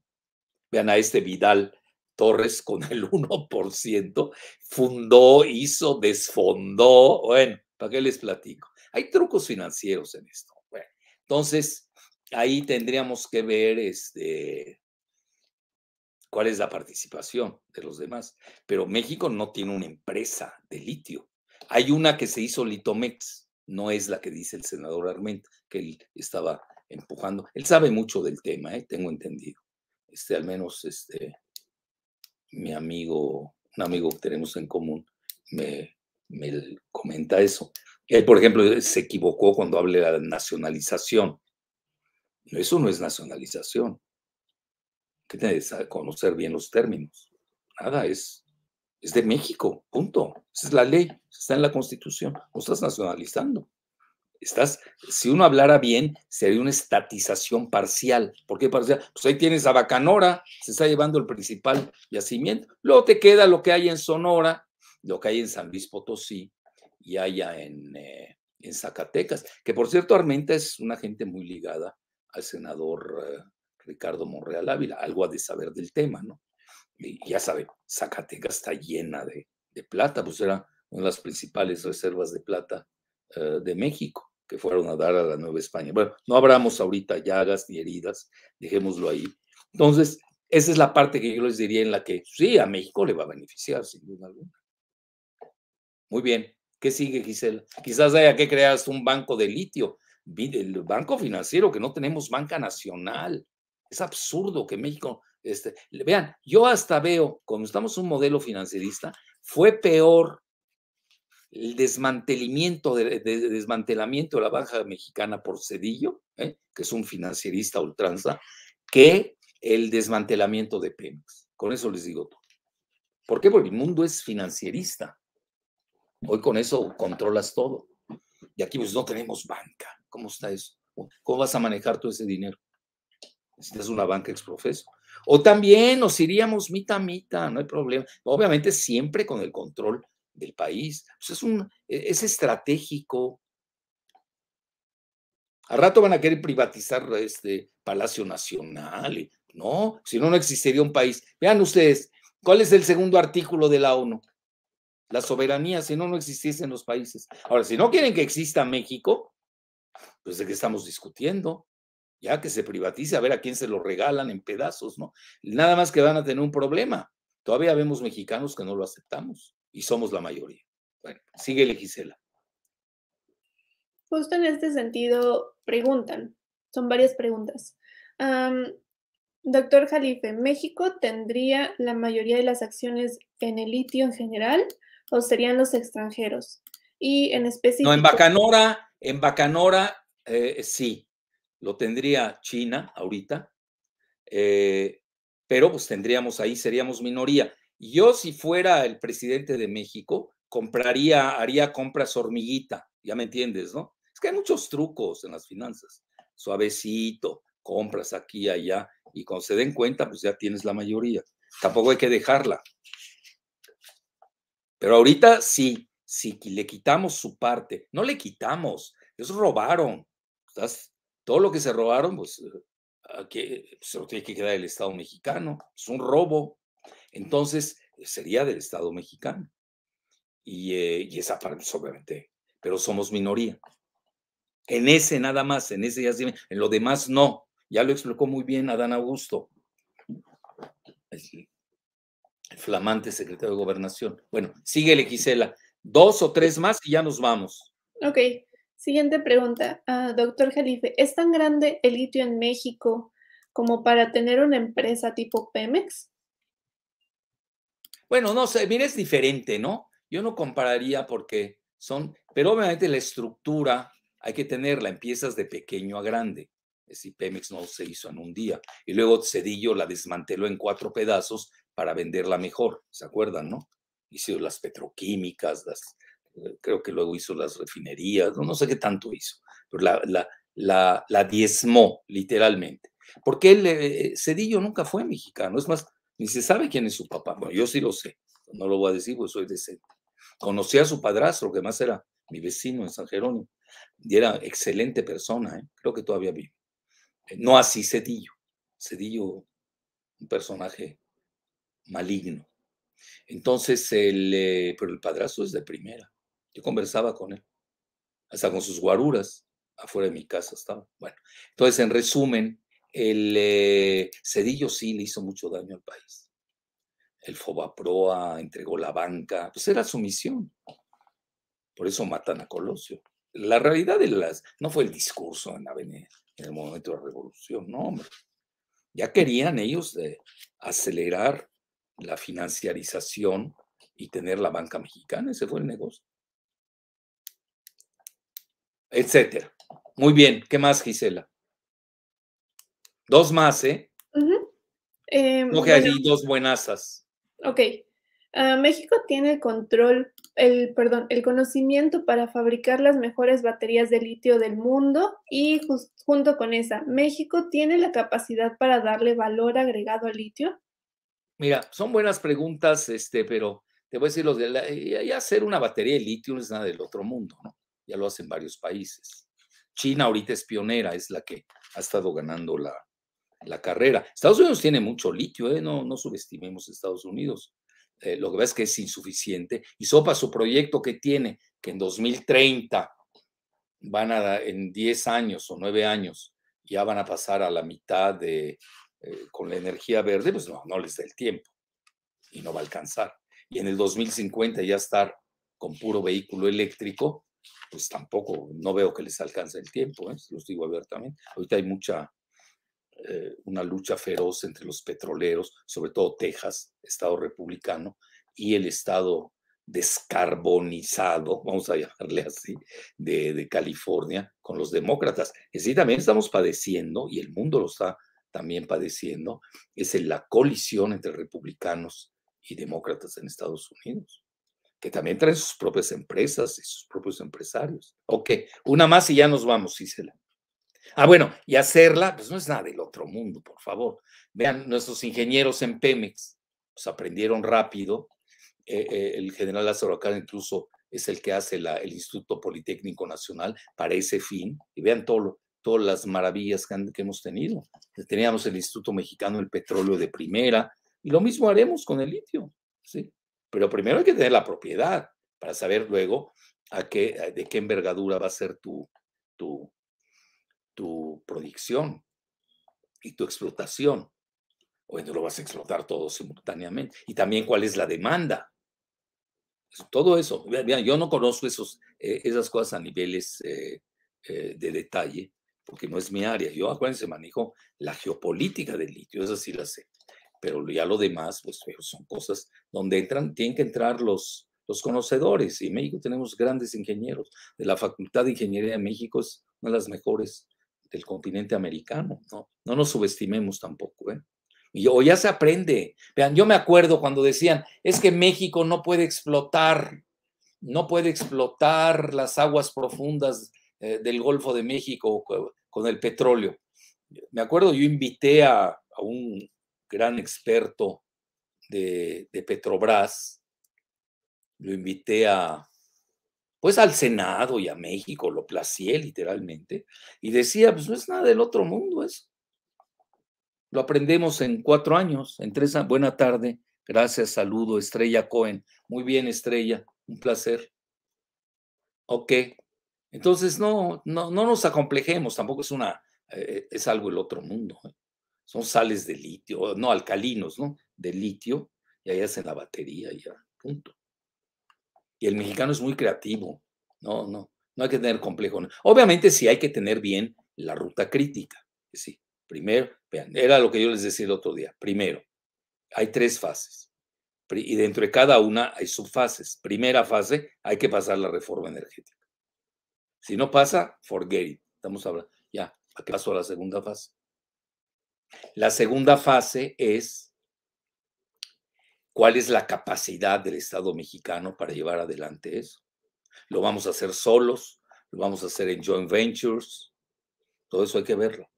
Vean a este Vidal Torres con el 1%, fundó, hizo, desfondó. Bueno, ¿para qué les platico? Hay trucos financieros en esto. Bueno, entonces, ahí tendríamos que ver este, cuál es la participación de los demás. Pero México no tiene una empresa de litio. Hay una que se hizo Litomex, no es la que dice el senador Arment, que él estaba empujando. Él sabe mucho del tema, ¿eh? tengo entendido. Este, al menos este, mi amigo, un amigo que tenemos en común, me, comenta eso. Él, por ejemplo, eh, se equivocó cuando habla de la nacionalización. Eso no es nacionalización tienes que conocer bien los términos. Nada, es, es de México, punto. Esa es la ley, está en la Constitución. No estás nacionalizando. Estás, si uno hablara bien, sería una estatización parcial. ¿Por qué parcial? Pues ahí tienes a Bacanora, se está llevando el principal yacimiento. Luego te queda lo que hay en Sonora, lo que hay en San Luis Potosí y allá en, eh, en Zacatecas. Que por cierto, Armenta es una gente muy ligada al senador eh, Ricardo Monreal Ávila, algo ha de saber del tema, ¿no? Y ya sabe, Zacatecas está llena de, plata, pues era una de las principales reservas de plata eh, de México que fueron a dar a la Nueva España. Bueno, no abramos ahorita llagas ni heridas, dejémoslo ahí. Entonces, esa es la parte que yo les diría en la que sí, a México le va a beneficiar, sin duda alguna. Muy bien, ¿qué sigue, Gisela? Quizás haya que crear un banco de litio, el banco financiero, que no tenemos banca nacional. Es absurdo que México, este, vean, yo hasta veo, cuando estamos un modelo financierista, fue peor el desmantelamiento de, desmantelamiento la banca mexicana por Cedillo, ¿eh? que es un financierista ultranza, que el desmantelamiento de Pemex. Con eso les digo todo. ¿Por qué? Porque el mundo es financierista. Hoy con eso controlas todo. Y aquí pues no tenemos banca. ¿Cómo está eso? ¿Cómo vas a manejar todo ese dinero? es una banca exprofeso. O también nos iríamos mitad a mitad, no hay problema. Obviamente siempre con el control del país. Pues es, un, e, es estratégico. al rato van a querer privatizar este Palacio Nacional. No, si no, no existiría un país. Vean ustedes, ¿cuál es el segundo artículo de la ONU? La soberanía, si no, no existiesen los países. Ahora, si no quieren que exista México, pues de qué estamos discutiendo ya que se privatice, a ver a quién se lo regalan en pedazos, ¿no? Nada más que van a tener un problema. Todavía vemos mexicanos que no lo aceptamos y somos la mayoría. Bueno, sigue Gisela. Justo en este sentido, preguntan, son varias preguntas. doctor Jalife, ¿México tendría la mayoría de las acciones en el litio en general o serían los extranjeros? Y en específico. No, en Bacanora, en Bacanora, eh, sí, lo tendría China ahorita, eh, pero pues tendríamos ahí, seríamos minoría. Yo si fuera el presidente de México, compraría, haría compras hormiguita, ya me entiendes, ¿no? Es que hay muchos trucos en las finanzas, suavecito, compras aquí, allá, y cuando se den cuenta, pues ya tienes la mayoría. Tampoco hay que dejarla. Pero ahorita sí, sí, le quitamos su parte, no le quitamos, ellos robaron, estás todo lo que se robaron, pues, eh, pues se lo tiene que quedar el Estado mexicano, es un robo, entonces eh, sería del Estado mexicano. Y, eh, esa parte, pues, obviamente, pero somos minoría. En ese nada más, en ese ya en lo demás no. Ya lo explicó muy bien Adán Augusto, el flamante secretario de Gobernación. Bueno, síguele, Gisela. Dos o tres más y ya nos vamos. Ok. Siguiente pregunta, ah, doctor Jalife, ¿es tan grande el litio en México como para tener una empresa tipo Pemex? Bueno, no sé, Mira, es diferente, ¿no? Yo no compararía porque son, pero obviamente la estructura hay que tenerla, empiezas de pequeño a grande. Es decir, Pemex no se hizo en un día. Y luego Cedillo la desmanteló en cuatro pedazos para venderla mejor, ¿se acuerdan, no? Hicieron las petroquímicas, las, eh, creo que luego hizo las refinerías, no, no sé qué tanto hizo, pero la, la, la, diezmó literalmente. Porque él, eh, Cedillo nunca fue mexicano, es más, ni se sabe quién es su papá. Bueno, yo sí lo sé, no lo voy a decir porque soy decente. Conocí a su padrastro, que más era mi vecino en San Jerónimo, y era excelente persona, ¿eh? creo que todavía vive. No así Cedillo, Cedillo, un personaje maligno. Entonces, el, pero el padrastro es de primera. Yo conversaba con él, hasta con sus guaruras, afuera de mi casa estaba. Bueno, entonces, en resumen, el eh, Cedillo sí le hizo mucho daño al país. El Fobaproa entregó la banca, pues era su misión. Por eso matan a Colosio. La realidad de las. No fue el discurso en Avenida, en el momento de la revolución, no, hombre. Ya querían ellos acelerar la financiarización y tener la banca mexicana, ese fue el negocio etcétera. Muy bien, ¿qué más, Gisela? Dos más, ¿eh? Em, dos buenazas. Ok. Ah, México tiene el control, el, perdón, el conocimiento para fabricar las mejores baterías de litio del mundo y junto con esa, México tiene la capacidad para darle valor agregado al litio. Mira, son buenas preguntas, este, pero te voy a decir los de ya, hacer una batería de litio no es nada del otro mundo, ¿no? ya lo hacen varios países. China ahorita es pionera, es la que ha estado ganando la, carrera. Estados Unidos tiene mucho litio, ¿eh? no, no subestimemos Estados Unidos. Eh, lo que pasa es que es insuficiente. Y SOPA, su proyecto que tiene, que en 2030 van a, en 10 años o 9 años, ya van a pasar a la mitad de, eh, con la energía verde, pues no, no les da el tiempo y no va a alcanzar. Y en el 2050 ya estar con puro vehículo eléctrico, pues tampoco, no veo que les alcance el tiempo, ¿eh? los digo abiertamente. Ahorita hay mucha, eh, una lucha feroz entre los petroleros, sobre todo Texas, Estado republicano, y el Estado descarbonizado, vamos a llamarle así, de, California con los demócratas. Y sí también estamos padeciendo, y el mundo lo está también padeciendo, es la colisión entre republicanos y demócratas en Estados Unidos que también traen sus propias empresas y sus propios empresarios. Ok, una más y ya nos vamos, la Ah, bueno, y hacerla, pues no es nada del otro mundo, por favor. Vean, nuestros ingenieros en Pemex, pues aprendieron rápido. Eh, eh, el general Lázaro incluso es el que hace el Instituto Politécnico Nacional para ese fin. Y vean todo todas las maravillas que, que hemos tenido. Teníamos el Instituto Mexicano del Petróleo de primera, y lo mismo haremos con el litio. ¿sí? Pero primero hay que tener la propiedad para saber luego a qué, de qué envergadura va a ser tu, tu, tu proyección y tu explotación. O no lo vas a explotar todo simultáneamente. Y también cuál es la demanda. Todo eso. yo no conozco esos, eh, esas cosas a niveles eh, eh, de detalle, porque no es mi área. Yo, acuérdense, manejo la geopolítica del litio, eso sí la sé pero ya lo demás, pues, pues son cosas donde entran, tienen que entrar los, los conocedores. Y en México tenemos grandes ingenieros. De la Facultad de Ingeniería de México es una de las mejores del continente americano, ¿no? No nos subestimemos tampoco, ¿eh? o ya se aprende. Vean, yo me acuerdo cuando decían, es que México no puede explotar, no puede explotar las aguas profundas eh, del Golfo de México con el petróleo. Me acuerdo, yo invité a un gran experto de, Petrobras, lo invité a, pues al Senado y a México, lo placié literalmente, y decía, pues no es nada del otro mundo eso. Lo aprendemos en cuatro años, en tres años. Buena tarde, gracias, saludo, Estrella Cohen. Muy bien, Estrella, un placer. Ok, entonces no, no, no nos acomplejemos, tampoco es una, eh, es algo el otro mundo. ¿eh? son sales de litio, no, alcalinos, ¿no? De litio, y ahí hacen la batería, y ya, punto. Y el mexicano es muy creativo, no, no, no hay que tener complejo. Obviamente sí hay que tener bien la ruta crítica, sí. Primero, vean, era lo que yo les decía el otro día. Primero, hay tres fases y dentro de cada una hay subfases. Primera fase, hay que pasar la reforma energética. Si no pasa, forget it. Estamos hablando, ya, ¿a a la segunda fase? La segunda fase es cuál es la capacidad del Estado mexicano para llevar adelante eso. Lo vamos a hacer solos, lo vamos a hacer en joint ventures, todo eso hay que verlo.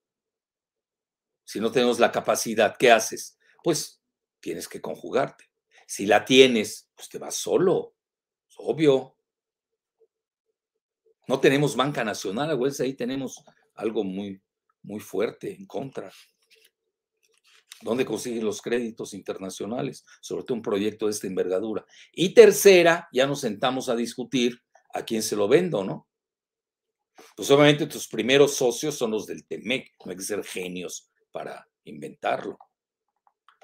Si no tenemos la capacidad, ¿qué haces? Pues tienes que conjugarte. Si la tienes, pues te vas solo, es obvio. No tenemos banca nacional, ahí tenemos algo muy, muy fuerte en contra. ¿Dónde consiguen los créditos internacionales? Sobre todo un proyecto de esta envergadura. Y tercera, ya nos sentamos a discutir a quién se lo vendo, ¿no? Pues obviamente tus primeros socios son los del TEMEC, no hay que ser genios para inventarlo.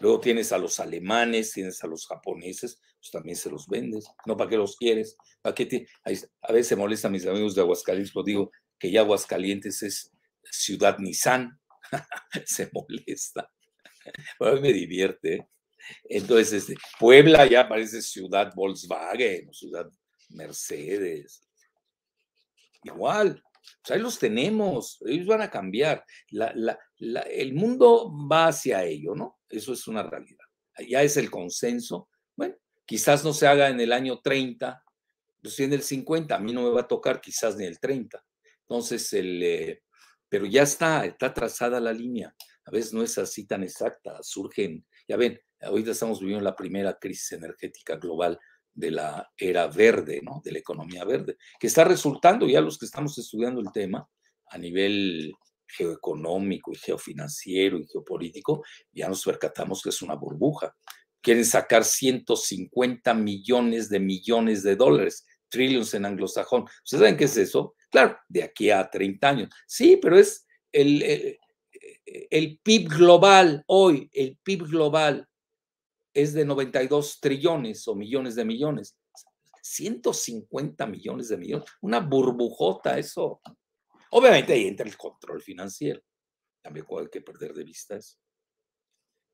Luego tienes a los alemanes, tienes a los japoneses, pues también se los vendes. No, ¿para qué los quieres? ¿Para qué te... A veces molesta molestan mis amigos de Aguascalientes, pues digo que ya Aguascalientes es ciudad Nissan. se molesta. me divierte. Entonces, este, Puebla ya parece ciudad Volkswagen, ciudad Mercedes. Igual, pues ahí los tenemos, ellos van a cambiar. La, el mundo va hacia ello, ¿no? Eso es una realidad. Ya es el consenso. Bueno, quizás no se haga en el año 30, pues si en el 50, a mí no me va a tocar quizás ni el 30. Entonces, el, eh, pero ya está, está trazada la línea a veces no es así tan exacta, surgen, ya ven, ahorita estamos viviendo la primera crisis energética global de la era verde, ¿no? De la economía verde, que está resultando, ya los que estamos estudiando el tema a nivel geoeconómico y geofinanciero y geopolítico, ya nos percatamos que es una burbuja. Quieren sacar 150 millones de millones de dólares, trillions en anglosajón. ¿Ustedes saben qué es eso? Claro, de aquí a 30 años. Sí, pero es el eh, el PIB global hoy, el PIB global es de 92 trillones o millones de millones. 150 millones de millones. Una burbujota eso. Obviamente ahí entra el control financiero. también hay que perder de vista eso.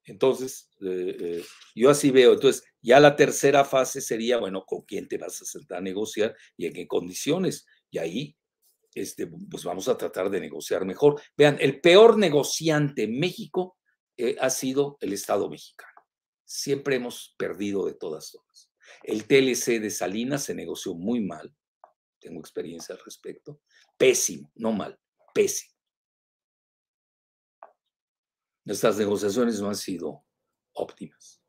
Entonces, eh, eh, yo así veo. Entonces, ya la tercera fase sería, bueno, ¿con quién te vas a sentar a negociar y en qué condiciones? Y ahí este, pues vamos a tratar de negociar mejor. Vean, el peor negociante en México eh, ha sido el Estado mexicano. Siempre hemos perdido de todas formas. El TLC de Salinas se negoció muy mal. Tengo experiencia al respecto. Pésimo, no mal, pésimo. Nuestras negociaciones no han sido óptimas.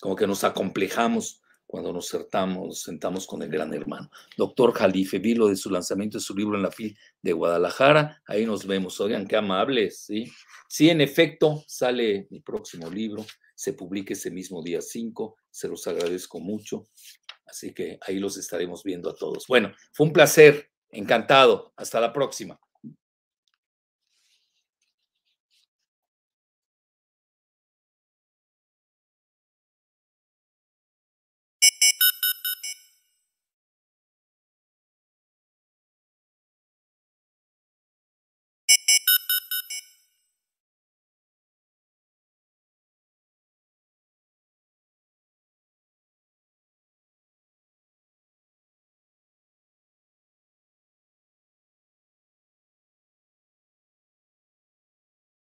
Como que nos acomplejamos cuando nos sentamos, con el gran hermano. Doctor Jalife, vi de su lanzamiento de su libro en la FIL de Guadalajara. Ahí nos vemos. Oigan, qué amables, ¿sí? Sí, en efecto, sale mi próximo libro. Se publica ese mismo día 5. Se los agradezco mucho. Así que ahí los estaremos viendo a todos. Bueno, fue un placer. Encantado. Hasta la próxima.